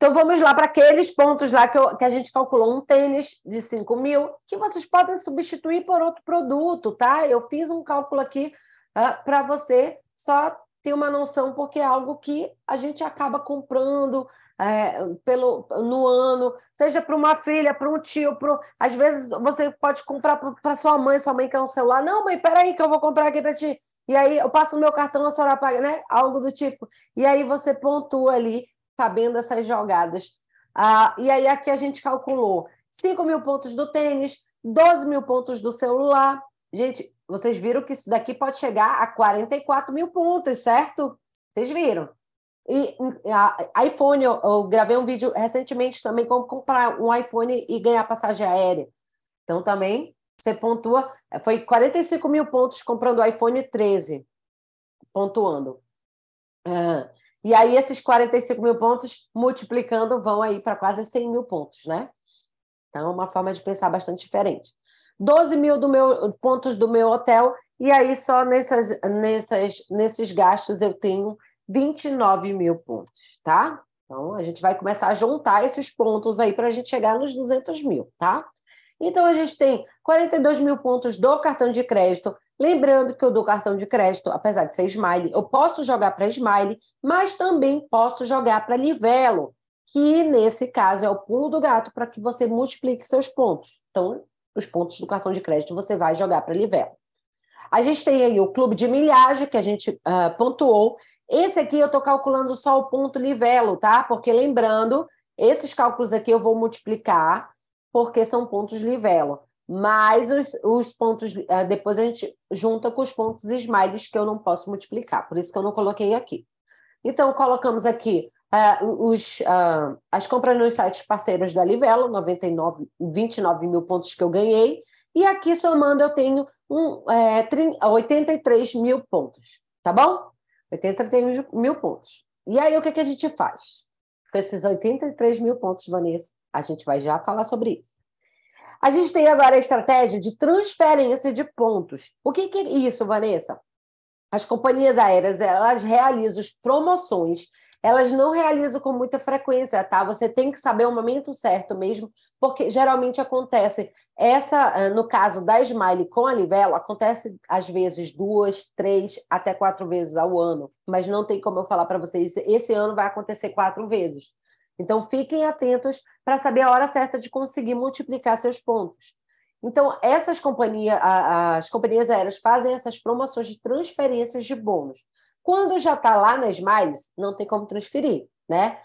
Então vamos lá para aqueles pontos lá que, eu, que, a gente calculou um tênis de 5 mil, que vocês podem substituir por outro produto, tá? Eu fiz um cálculo aqui uh, para você só ter uma noção, porque é algo que a gente acaba comprando é, pelo, no ano, seja para uma filha, para um tio, pro... às vezes você pode comprar para sua mãe, sua mãe quer um celular. Não, mãe, peraí, que eu vou comprar aqui para ti. E aí eu passo o meu cartão, a senhora paga, né? Algo do tipo. E aí você pontua ali sabendo essas jogadas. Ah, e aí aqui a gente calculou 5 mil pontos do tênis, 12 mil pontos do celular. Gente, vocês viram que isso daqui pode chegar a 44 mil pontos, certo? Vocês viram? E a, iPhone, eu, eu, gravei um vídeo recentemente também como comprar um iPhone e ganhar passagem aérea. Então também você pontua. Foi 45 mil pontos comprando o iPhone 13, pontuando. Ah, e aí esses 45 mil pontos, multiplicando, vão aí para quase 100 mil pontos, né? Então, é uma forma de pensar bastante diferente. 12 mil do meu, pontos do meu hotel, e aí só nessas, nessas, nesses gastos eu tenho 29 mil pontos, tá? Então, a gente vai começar a juntar esses pontos aí para a gente chegar nos 200 mil, tá? Então, a gente tem 42 mil pontos do cartão de crédito, Lembrando que eu dou cartão de crédito, apesar de ser Smile, eu posso jogar para Smile, mas também posso jogar para Livelo, que nesse caso é o pulo do gato para que você multiplique seus pontos. Então, os pontos do cartão de crédito você vai jogar para Livelo. A gente tem aí o clube de milhagem que a gente uh, pontuou. Esse aqui eu estou calculando só o ponto Livelo, tá? Porque lembrando, esses cálculos aqui eu vou multiplicar porque são pontos Livelo mais os, os pontos. Eh, depois a gente junta com os pontos smiles que eu não posso multiplicar, por isso que eu não coloquei aqui. Então, colocamos aqui uh, os, uh, as compras nos sites parceiros da Livelo, 99, 29 mil pontos que eu ganhei, e aqui somando eu tenho um, é, 30, 83 mil pontos, tá bom? 83 mil pontos. E aí, o que, que a gente faz? Com esses 83 mil pontos, Vanessa, a gente vai já falar sobre isso. A gente tem agora a estratégia de transferência de pontos. O que, que é isso, Vanessa? As companhias aéreas elas realizam promoções, elas não realizam com muita frequência, tá? Você tem que saber o momento certo mesmo, porque geralmente acontece essa, eh, no caso da Smile com a Livelo, acontece às vezes duas, três, até quatro vezes ao ano, mas não tem como eu falar para vocês, esse ano vai acontecer quatro vezes. Então, fiquem atentos para saber a hora certa de conseguir multiplicar seus pontos. Então, essas companhias, as companhias aéreas fazem essas promoções de transferências de bônus. Quando já está lá na Smiles, não tem como transferir, né?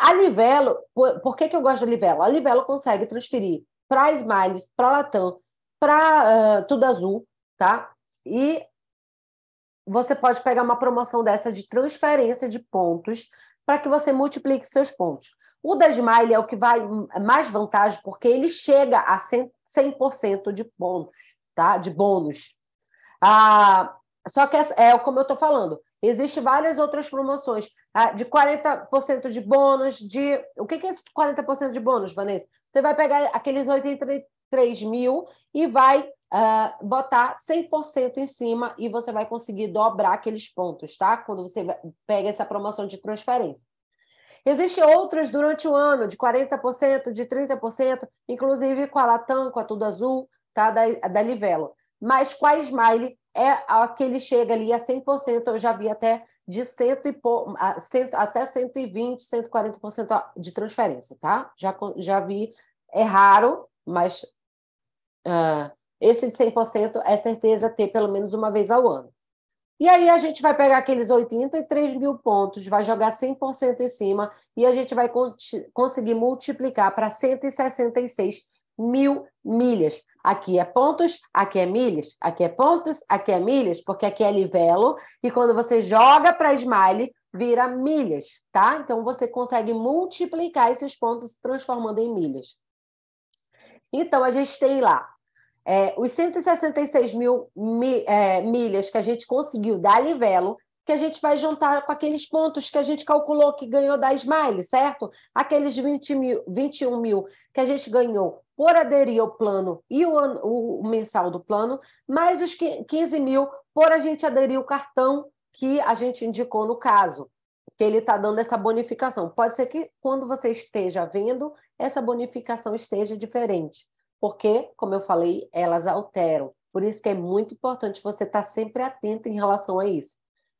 A Livelo, por, por que, que eu gosto da Livelo? A Livelo consegue transferir para a Smiles, para a Latam, para uh, Tudo Azul, tá? E você pode pegar uma promoção dessa de transferência de pontos para que você multiplique seus pontos. O da Smile é o que vai é mais vantagem, porque ele chega a 100% de pontos, tá? De bônus. Ah, só que é como eu estou falando, Existem várias outras promoções ah, de 40% de bônus, de. O que é esse 40% de bônus, Vanessa? Você vai pegar aqueles 83 mil e vai uh, botar 100% em cima e você vai conseguir dobrar aqueles pontos, tá? Quando você pega essa promoção de transferência. Existem outras durante o ano, de 40%, de 30%, inclusive com a Latam, com a Tudo Azul, tá? da, da Livelo. Mas com a Smile é aquele que chega ali a 100%, eu já vi até de cento e po, a, cento, até 120, 140% de transferência, tá? Já, já vi, é raro, mas uh, esse de 100% é certeza ter pelo menos uma vez ao ano. E aí a gente vai pegar aqueles 83 mil pontos, vai jogar 100% em cima e a gente vai cons conseguir multiplicar para 166 mil milhas. Aqui é pontos, aqui é milhas, aqui é pontos, aqui é milhas, porque aqui é livelo e quando você joga para smile, vira milhas, tá? Então você consegue multiplicar esses pontos transformando em milhas. Então a gente tem lá é, os 166 mil mi, é, milhas que a gente conseguiu da Livelo, que a gente vai juntar com aqueles pontos que a gente calculou que ganhou da Smile, certo? Aqueles 20 mil, 21 mil que a gente ganhou por aderir ao plano e o, o, o mensal do plano, mais os 15 mil por a gente aderir ao cartão que a gente indicou no caso, que ele está dando essa bonificação. Pode ser que quando você esteja vendo, essa bonificação esteja diferente porque, como eu falei, elas alteram. Por isso que é muito importante você estar tá sempre atento em relação a isso,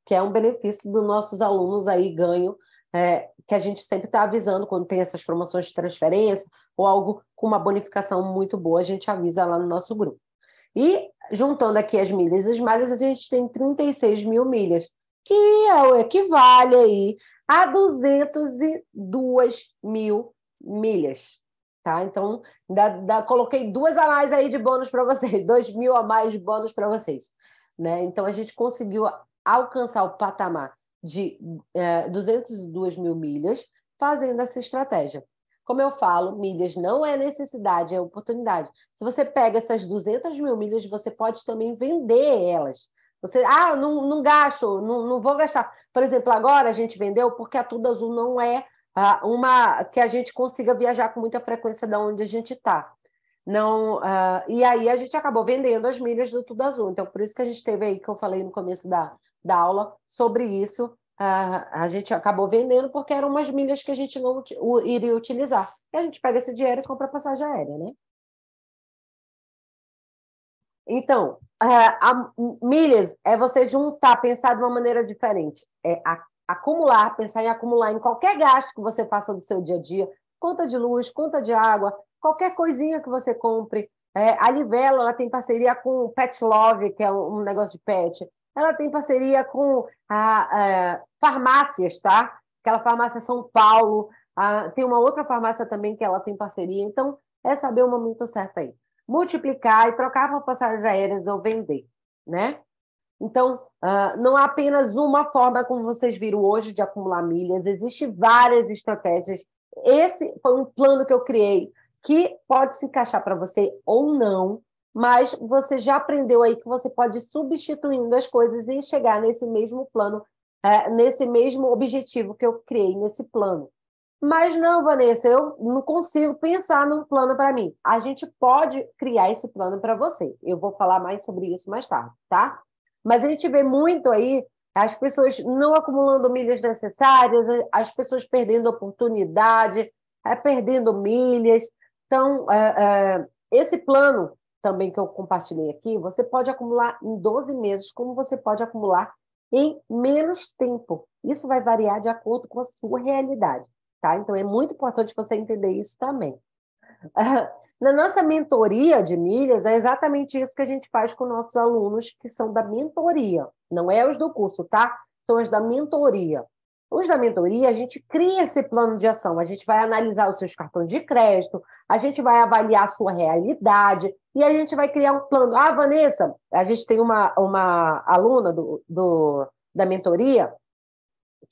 que é um benefício dos nossos alunos aí ganho, é, que a gente sempre está avisando quando tem essas promoções de transferência ou algo com uma bonificação muito boa, a gente avisa lá no nosso grupo. E juntando aqui as milhas e as malhas, a gente tem 36 mil milhas, que é o equivale aí a 202 mil milhas. Tá? Então, da, da, coloquei duas a mais aí de bônus para vocês, [laughs] dois mil a mais de bônus para vocês. Né? Então, a gente conseguiu alcançar o patamar de é, 202 mil milhas fazendo essa estratégia. Como eu falo, milhas não é necessidade, é oportunidade. Se você pega essas 200 mil milhas, você pode também vender elas. Você, ah, não, não gasto, não, não vou gastar. Por exemplo, agora a gente vendeu porque a Tudo Azul não é ah, uma que a gente consiga viajar com muita frequência da onde a gente está. Não, ah, e aí a gente acabou vendendo as milhas do Tudo Azul. Então, por isso que a gente teve aí, que eu falei no começo da, da aula, sobre isso. Uh, a gente acabou vendendo porque eram umas milhas que a gente não u, iria utilizar. E a gente pega esse dinheiro e compra passagem aérea, né? Então, a, milhas é você juntar, pensar de uma maneira diferente. É a acumular, pensar em acumular em qualquer gasto que você faça do seu dia a dia, conta de luz, conta de água, qualquer coisinha que você compre. É, a Livelo, ela tem parceria com o Pet Love, que é um negócio de pet. Ela tem parceria com a, a é, farmácias, tá? Aquela farmácia São Paulo. A, tem uma outra farmácia também que ela tem parceria. Então, é saber o momento certo aí. Multiplicar e trocar por passagens aéreas ou vender, né? Então, ah, não há apenas uma forma, como vocês viram hoje, de acumular milhas, existem várias estratégias. Esse foi um plano que eu criei, que pode se encaixar para você ou não, mas você já aprendeu aí que você pode ir substituindo as coisas e chegar nesse mesmo plano, é, nesse mesmo objetivo que eu criei nesse plano. Mas não, Vanessa, eu não consigo pensar num plano para mim. A gente pode criar esse plano para você. Eu vou falar mais sobre isso mais tarde, tá? Mas a gente vê muito aí as pessoas não acumulando milhas necessárias, as pessoas perdendo oportunidade, é, perdendo milhas. Então, é, é, esse plano também que eu compartilhei aqui, você pode acumular em 12 meses, como você pode acumular em menos tempo. Isso vai variar de acordo com a sua realidade, tá? Então, é muito importante você entender isso também. [laughs] Na nossa mentoria de milhas, é exatamente isso que a gente faz com nossos alunos que são da mentoria, não é os do curso, tá? São os da mentoria. Os da mentoria, a gente cria esse plano de ação, a gente vai analisar os seus cartões de crédito, a gente vai avaliar a sua realidade e a gente vai criar um plano. Ah, Vanessa, a gente tem uma, uma aluna do, do, da mentoria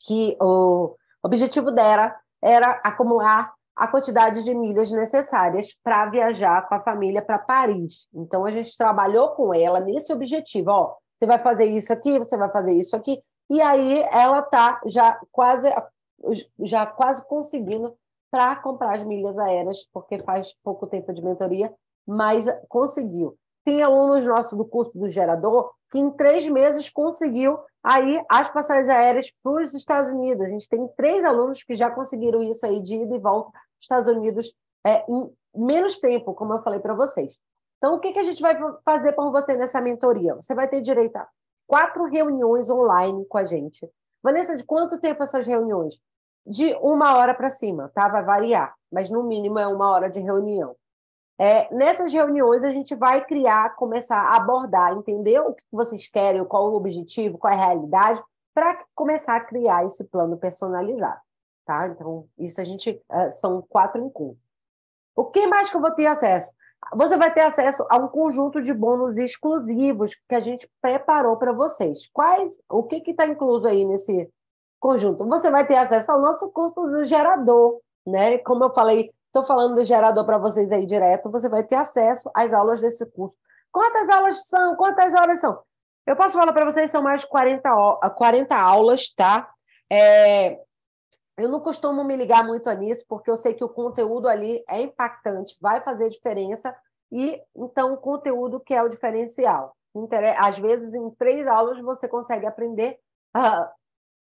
que o objetivo dela era acumular a quantidade de milhas necessárias para viajar com a família para Paris. Então a gente trabalhou com ela nesse objetivo, ó, você vai fazer isso aqui, você vai fazer isso aqui, e aí ela tá já quase já quase conseguindo para comprar as milhas aéreas, porque faz pouco tempo de mentoria, mas conseguiu. Tem alunos nossos do curso do gerador que em três meses conseguiu aí as passagens aéreas para os Estados Unidos. A gente tem três alunos que já conseguiram isso aí de ida e volta Estados Unidos é, em menos tempo, como eu falei para vocês. Então, o que, que a gente vai fazer por você nessa mentoria? Você vai ter direito a quatro reuniões online com a gente. Vanessa, de quanto tempo essas reuniões? De uma hora para cima, tá? Vai variar, mas no mínimo é uma hora de reunião. É, nessas reuniões, a gente vai criar, começar a abordar, entender o que vocês querem, qual o objetivo, qual é a realidade, para começar a criar esse plano personalizado tá? Então, isso a gente eh, são quatro encontros. O que mais que eu vou ter acesso? Você vai ter acesso a um conjunto de bônus exclusivos que a gente preparou para vocês. Quais? O que está incluso aí nesse conjunto? Você vai ter acesso ao nosso curso do gerador, né? Como eu falei, estou falando do gerador para vocês aí direto. Você vai ter acesso às aulas desse curso. Quantas aulas são? Quantas horas são? Eu posso falar para vocês, são mais 40, 40 aulas, tá? É, eu não costumo me ligar muito nisso, porque eu sei que o conteúdo ali é impactante, vai fazer diferença, e então o conteúdo que é o diferencial. Às vezes, em três aulas, você consegue aprender uh,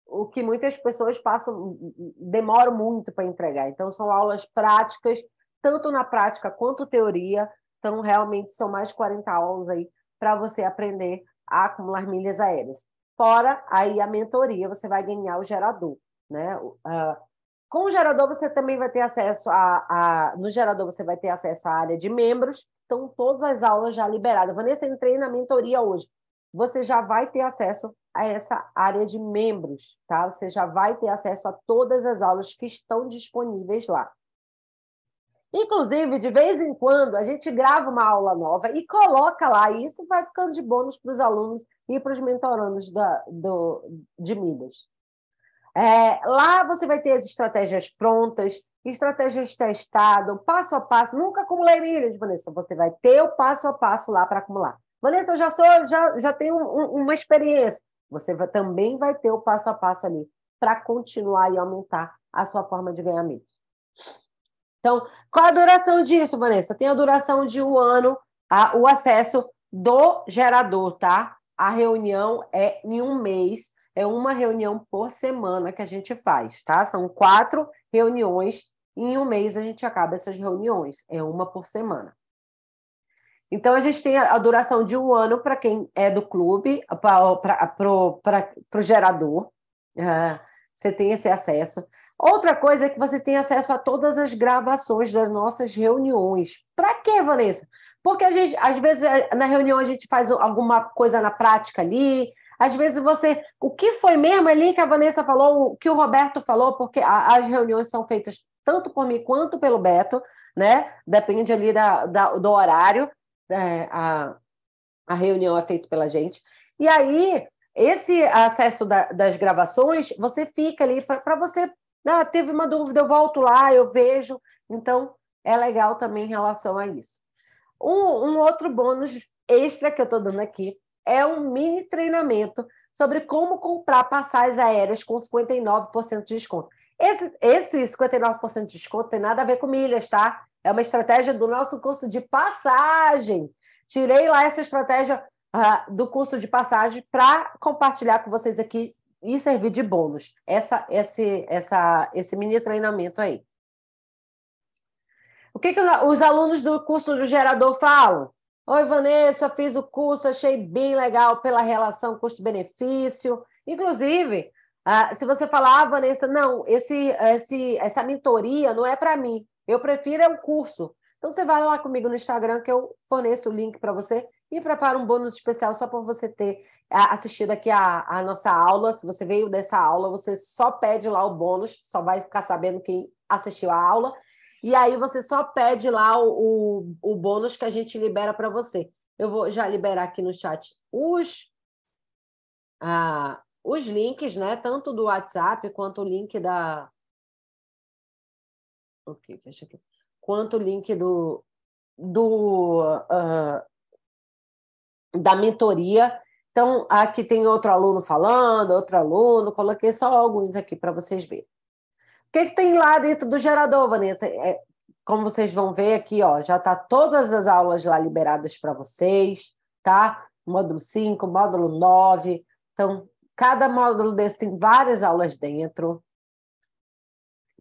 o que muitas pessoas passam, hum, hum, hum, demoram muito para entregar. Então, são aulas práticas, tanto na prática quanto teoria. Então, realmente, são mais 40 aulas aí para você aprender a acumular milhas aéreas. Fora aí a mentoria, você vai ganhar o gerador. Né? Uh, com o gerador, você também vai ter acesso a, a, No gerador, você vai ter acesso à área de membros. Estão todas as aulas já liberadas. Vanessa, entrei na mentoria hoje. Você já vai ter acesso a essa área de membros, tá? Você já vai ter acesso a todas as aulas que estão disponíveis lá. Inclusive, de vez em quando, a gente grava uma aula nova e coloca lá. E isso vai ficando de bônus para os alunos e para os mentorandos da, do, de Midas, é, lá você vai ter as estratégias prontas, estratégias testadas, passo a passo. Nunca acumulei milhas, Vanessa. Você vai ter o passo a passo lá para acumular. Vanessa, eu já, sou, já, já tenho um, uma experiência. Você vai, também vai ter o passo a passo ali para continuar e aumentar a sua forma de ganhar milhas. Então, qual a duração disso, Vanessa? Tem a duração de um ano, a, tá? o acesso do gerador, tá? A reunião é em um mês é uma reunião por semana que a gente faz, tá? São quatro reuniões. Em um mês a gente acaba essas reuniões, é uma por semana. Então, a gente tem a duração de um ano para quem é do clube, para o gerador. É, você tem esse acesso. Outra coisa é que você tem acesso a todas as gravações das nossas reuniões. Para quê, Vanessa? Porque a gente, às vezes, é, na reunião a gente faz alguma coisa na prática ali, às vezes você. O que foi mesmo ali que a Vanessa falou, o que o Roberto falou, porque a, as reuniões são feitas tanto por mim quanto pelo Beto, né? Depende ali da, da do horário. É, a, a reunião é feita pela gente. E aí, esse acesso da, das gravações, você fica ali para você. Ah, teve uma dúvida, eu volto lá, eu vejo. Então, é legal também em relação a isso. Um, um outro bônus extra que eu estou dando aqui é um mini treinamento sobre como comprar passagens aéreas com 59% de desconto. Esse, esse 59% de desconto tem nada a ver com milhas, tá? É uma estratégia do nosso curso de passagem. Tirei lá essa estratégia uh, do curso de passagem para compartilhar com vocês aqui e servir de bônus. Essa, esse, essa, esse mini treinamento aí. O que, que os alunos do curso do gerador falam? Oi, Vanessa, fiz o curso, achei bem legal pela relação custo-benefício. Inclusive, ah, se você falar, ah, Vanessa, não, esse, esse, essa mentoria não é para mim, eu prefiro é o um curso. Então você vai lá comigo no Instagram que eu forneço o link para você e preparo um bônus especial só para você ter ah, assistido aqui a, a, nossa aula. Se você veio dessa aula, você só pede lá o bônus, só vai ficar sabendo quem assistiu a aula. E aí você só pede lá o, o, o bônus que a gente libera para você. Eu vou já liberar aqui no chat os, ah, os links, né? Tanto do WhatsApp quanto o link da. Ok, fecha aqui. Quanto o link do. do uh, da mentoria. Então, aqui tem outro aluno falando, outro aluno, coloquei só alguns aqui para vocês verem que, é que tem lá dentro do gerador, Vanessa? É, como vocês vão ver aqui, ó, já tá todas as aulas lá liberadas para vocês, tá? Módulo 5, módulo 9. Então, cada módulo desse tem várias aulas dentro.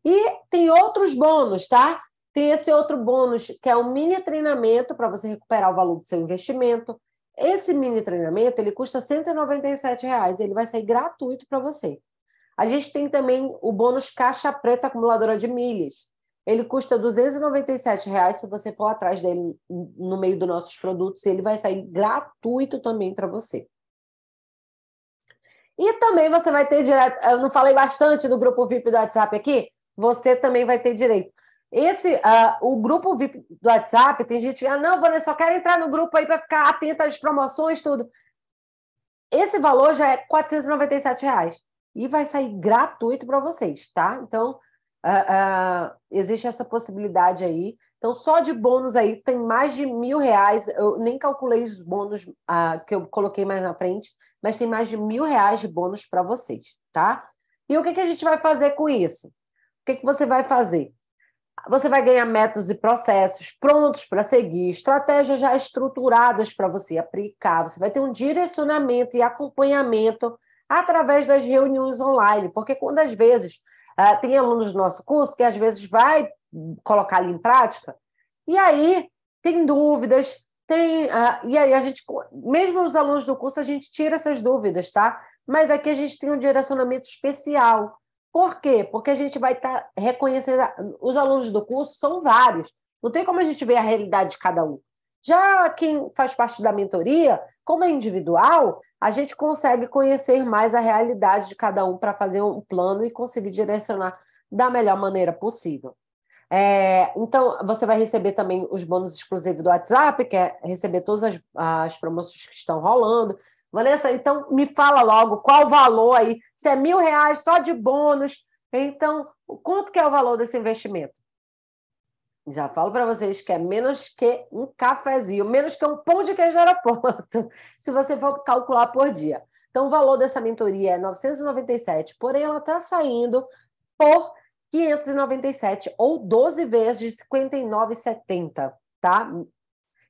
E tem outros bônus, tá? Tem esse outro bônus, que é o mini treinamento para você recuperar o valor do seu investimento. Esse mini treinamento, ele custa R$ 197, reais, ele vai sair gratuito para você. A gente tem também o bônus caixa preta acumuladora de milhas. Ele custa R$ 297 reais, se você for atrás dele no meio dos nossos produtos, ele vai sair gratuito também para você. E também você vai ter direto. Eu não falei bastante do grupo VIP do WhatsApp aqui? Você também vai ter direito. Esse, uh, o grupo VIP do WhatsApp, tem gente que, ah, não, vou só quero entrar no grupo aí para ficar atenta às promoções, tudo. Esse valor já é R$ 497. Reais e vai sair gratuito para vocês, tá? Então, uh, uh, existe essa possibilidade aí. Então, só de bônus aí tem mais de mil reais. Eu nem calculei os bônus uh, que eu coloquei mais na frente, mas tem mais de mil reais de bônus para vocês, tá? E o que, que a gente vai fazer com isso? O que, que você vai fazer? Você vai ganhar métodos e processos prontos para seguir, estratégias já estruturadas para você aplicar. Você vai ter um direcionamento e acompanhamento através das reuniões online, porque quando às vezes é, tem alunos do nosso curso que às vezes vai colocar ali em prática, e aí tem dúvidas, tem. É, e aí a gente, mesmo os alunos do curso, a gente tira essas dúvidas, tá? Mas aqui a gente tem um direcionamento especial. Por quê? Porque a gente vai estar tá reconhecendo. Os alunos do curso são vários. Não tem como a gente ver a realidade de cada um. Já quem faz parte da mentoria, como é individual, a gente consegue conhecer mais a realidade de cada um para fazer um plano e conseguir direcionar da melhor maneira possível. É, então, você vai receber também os bônus exclusivos do WhatsApp, que é receber todas as, as promoções que estão rolando. Vanessa, então me fala logo qual o valor aí, se é mil reais só de bônus. Então, quanto que é o valor desse investimento? Já falo para vocês que é menos que um cafezinho, menos que um pão de queijo de aeroporto, [laughs] se você for calcular por dia. Então, o valor dessa mentoria é 997, porém ela está saindo por 597 ou 12 vezes de 59,70, tá?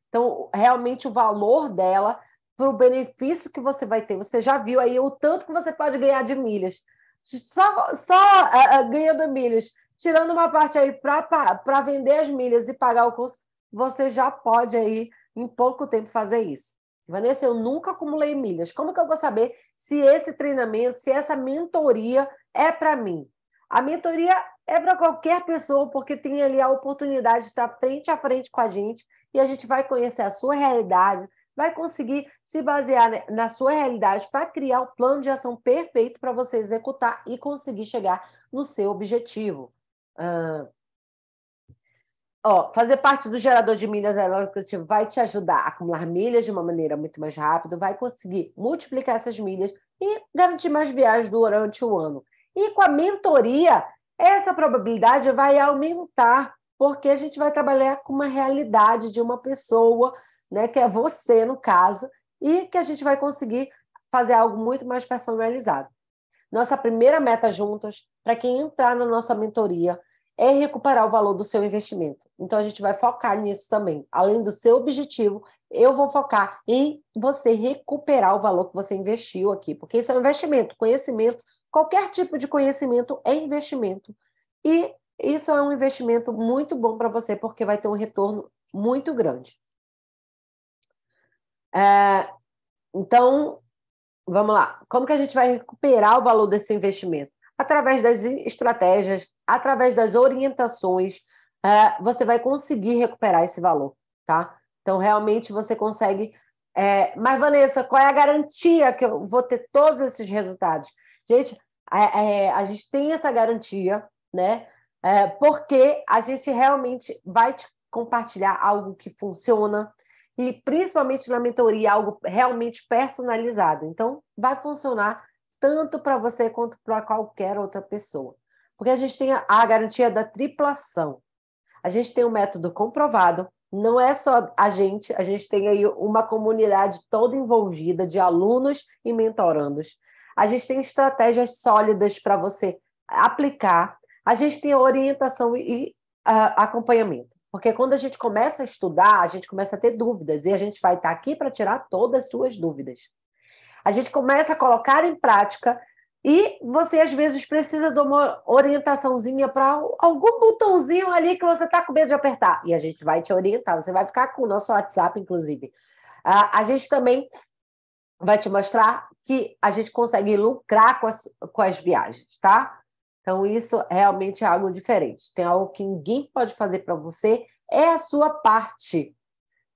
Então, realmente o valor dela para o benefício que você vai ter. Você já viu aí o tanto que você pode ganhar de milhas. Só, só uh, uh, ganhando milhas tirando uma parte aí para vender as milhas e pagar o curso, você já pode aí em pouco tempo fazer isso. Vanessa, eu nunca acumulei milhas. Como que eu vou saber se esse treinamento, se essa mentoria é para mim? A mentoria é para qualquer pessoa, porque tem ali a oportunidade de estar frente a frente com a gente e a gente vai conhecer a sua realidade, vai conseguir se basear na sua realidade para criar o plano de ação perfeito para você executar e conseguir chegar no seu objetivo. Ah, ó, fazer parte do gerador de milhas aerocritivo vai te ajudar a acumular milhas de uma maneira muito mais rápida, vai conseguir multiplicar essas milhas e garantir mais viagens durante o ano. E com a mentoria, essa probabilidade vai aumentar, porque a gente vai trabalhar com uma realidade de uma pessoa, né, que é você, no caso, e que a gente vai conseguir fazer algo muito mais personalizado. Nossa primeira meta juntas, para quem entrar na nossa mentoria, é recuperar o valor do seu investimento. Então, a gente vai focar nisso também. Além do seu objetivo, eu vou focar em você recuperar o valor que você investiu aqui, porque isso é um investimento, conhecimento, qualquer tipo de conhecimento é investimento. E isso é um investimento muito bom para você, porque vai ter um retorno muito grande. É, então, vamos lá. Como que a gente vai recuperar o valor desse investimento? através das estratégias, através das orientações, é, você vai conseguir recuperar esse valor, tá? Então, realmente, você consegue. É, mas, Vanessa, qual é a garantia que eu vou ter todos esses resultados? Gente, é, é a gente tem essa garantia, né? É, porque a gente realmente vai te compartilhar algo que funciona e, principalmente na mentoria, algo realmente personalizado. Então, vai funcionar tanto para você quanto para qualquer outra pessoa. Porque a gente tem a, garantia da triplação. A gente tem um método comprovado, não é só a gente, a gente tem aí uma comunidade toda envolvida de alunos e mentorandos. A gente tem estratégias sólidas para você aplicar, a gente tem orientação e uh, acompanhamento. Porque quando a gente começa a estudar, a gente começa a ter dúvidas e a gente vai estar tá aqui para tirar todas as suas dúvidas. A gente começa a colocar em prática e você às vezes precisa de uma orientaçãozinha para algum botãozinho ali que você está com medo de apertar. E a gente vai te orientar, você vai ficar com o nosso WhatsApp, inclusive. A, a gente também vai te mostrar que a gente consegue lucrar com as, com as viagens, tá? Então, isso é realmente é algo diferente. Tem algo que ninguém pode fazer para você, é a sua parte.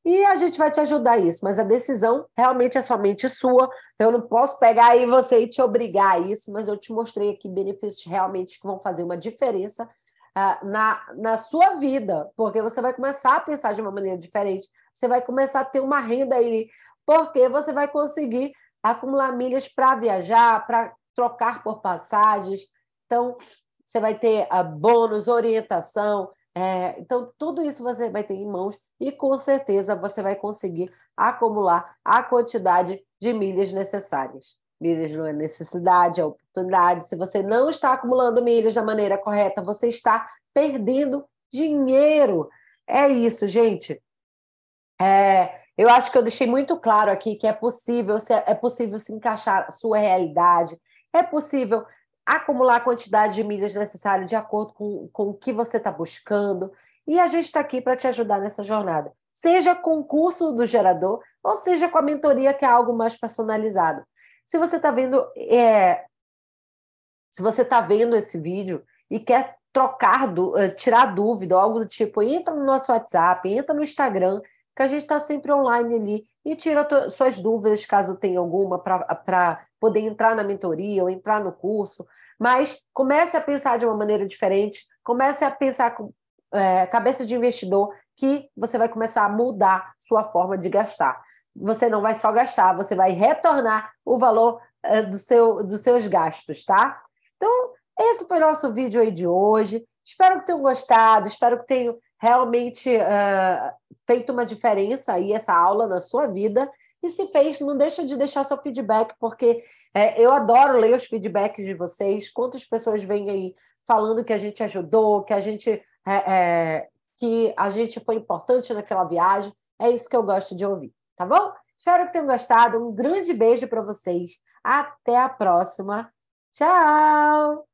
E a gente vai te ajudar isso, mas a decisão realmente é somente sua. Eu não posso pegar aí você e te obrigar a isso, mas eu te mostrei aqui benefícios realmente que vão fazer uma diferença uh, na, na sua vida, porque você vai começar a pensar de uma maneira diferente, você vai começar a ter uma renda aí, porque você vai conseguir acumular milhas para viajar, para trocar por passagens. Então, você vai ter uh, bônus, orientação, é, então, tudo isso você vai ter em mãos e com certeza você vai conseguir acumular a quantidade de milhas necessárias. Milhas não é necessidade, é oportunidade. Se você não está acumulando milhas da maneira correta, você está perdendo dinheiro. É isso, gente. É, eu acho que eu deixei muito claro aqui que é possível, é possível se encaixar a sua realidade, é possível acumular a quantidade de milhas necessária de acordo com, com o que você está buscando. E a gente está aqui para te ajudar nessa jornada, seja com o curso do gerador, ou seja com a mentoria, que é algo mais personalizado. Se você está vendo, é... se você está vendo esse vídeo e quer trocar, do, eh, tirar dúvida, algo do tipo, entra no nosso WhatsApp, entra no Instagram, que a gente está sempre online ali e tira suas dúvidas, caso tenha alguma, para poder entrar na mentoria ou entrar no curso, mas comece a pensar de uma maneira diferente, comece a pensar com é, cabeça de investidor que você vai começar a mudar sua forma de gastar. Você não vai só gastar, você vai retornar o valor é, do seu, dos seus gastos, tá? Então, esse foi o nosso vídeo aí de hoje. Espero que tenham gostado, espero que tenham realmente uh, feito uma diferença aí essa aula na sua vida. E se fez, não deixa de deixar seu feedback, porque é, eu adoro ler os feedbacks de vocês. Quantas pessoas vêm aí falando que a gente ajudou, que a gente, é, é que a gente foi importante naquela viagem. É isso que eu gosto de ouvir, tá bom? Espero que tenham gostado. Um grande beijo para vocês. Até a próxima. Tchau!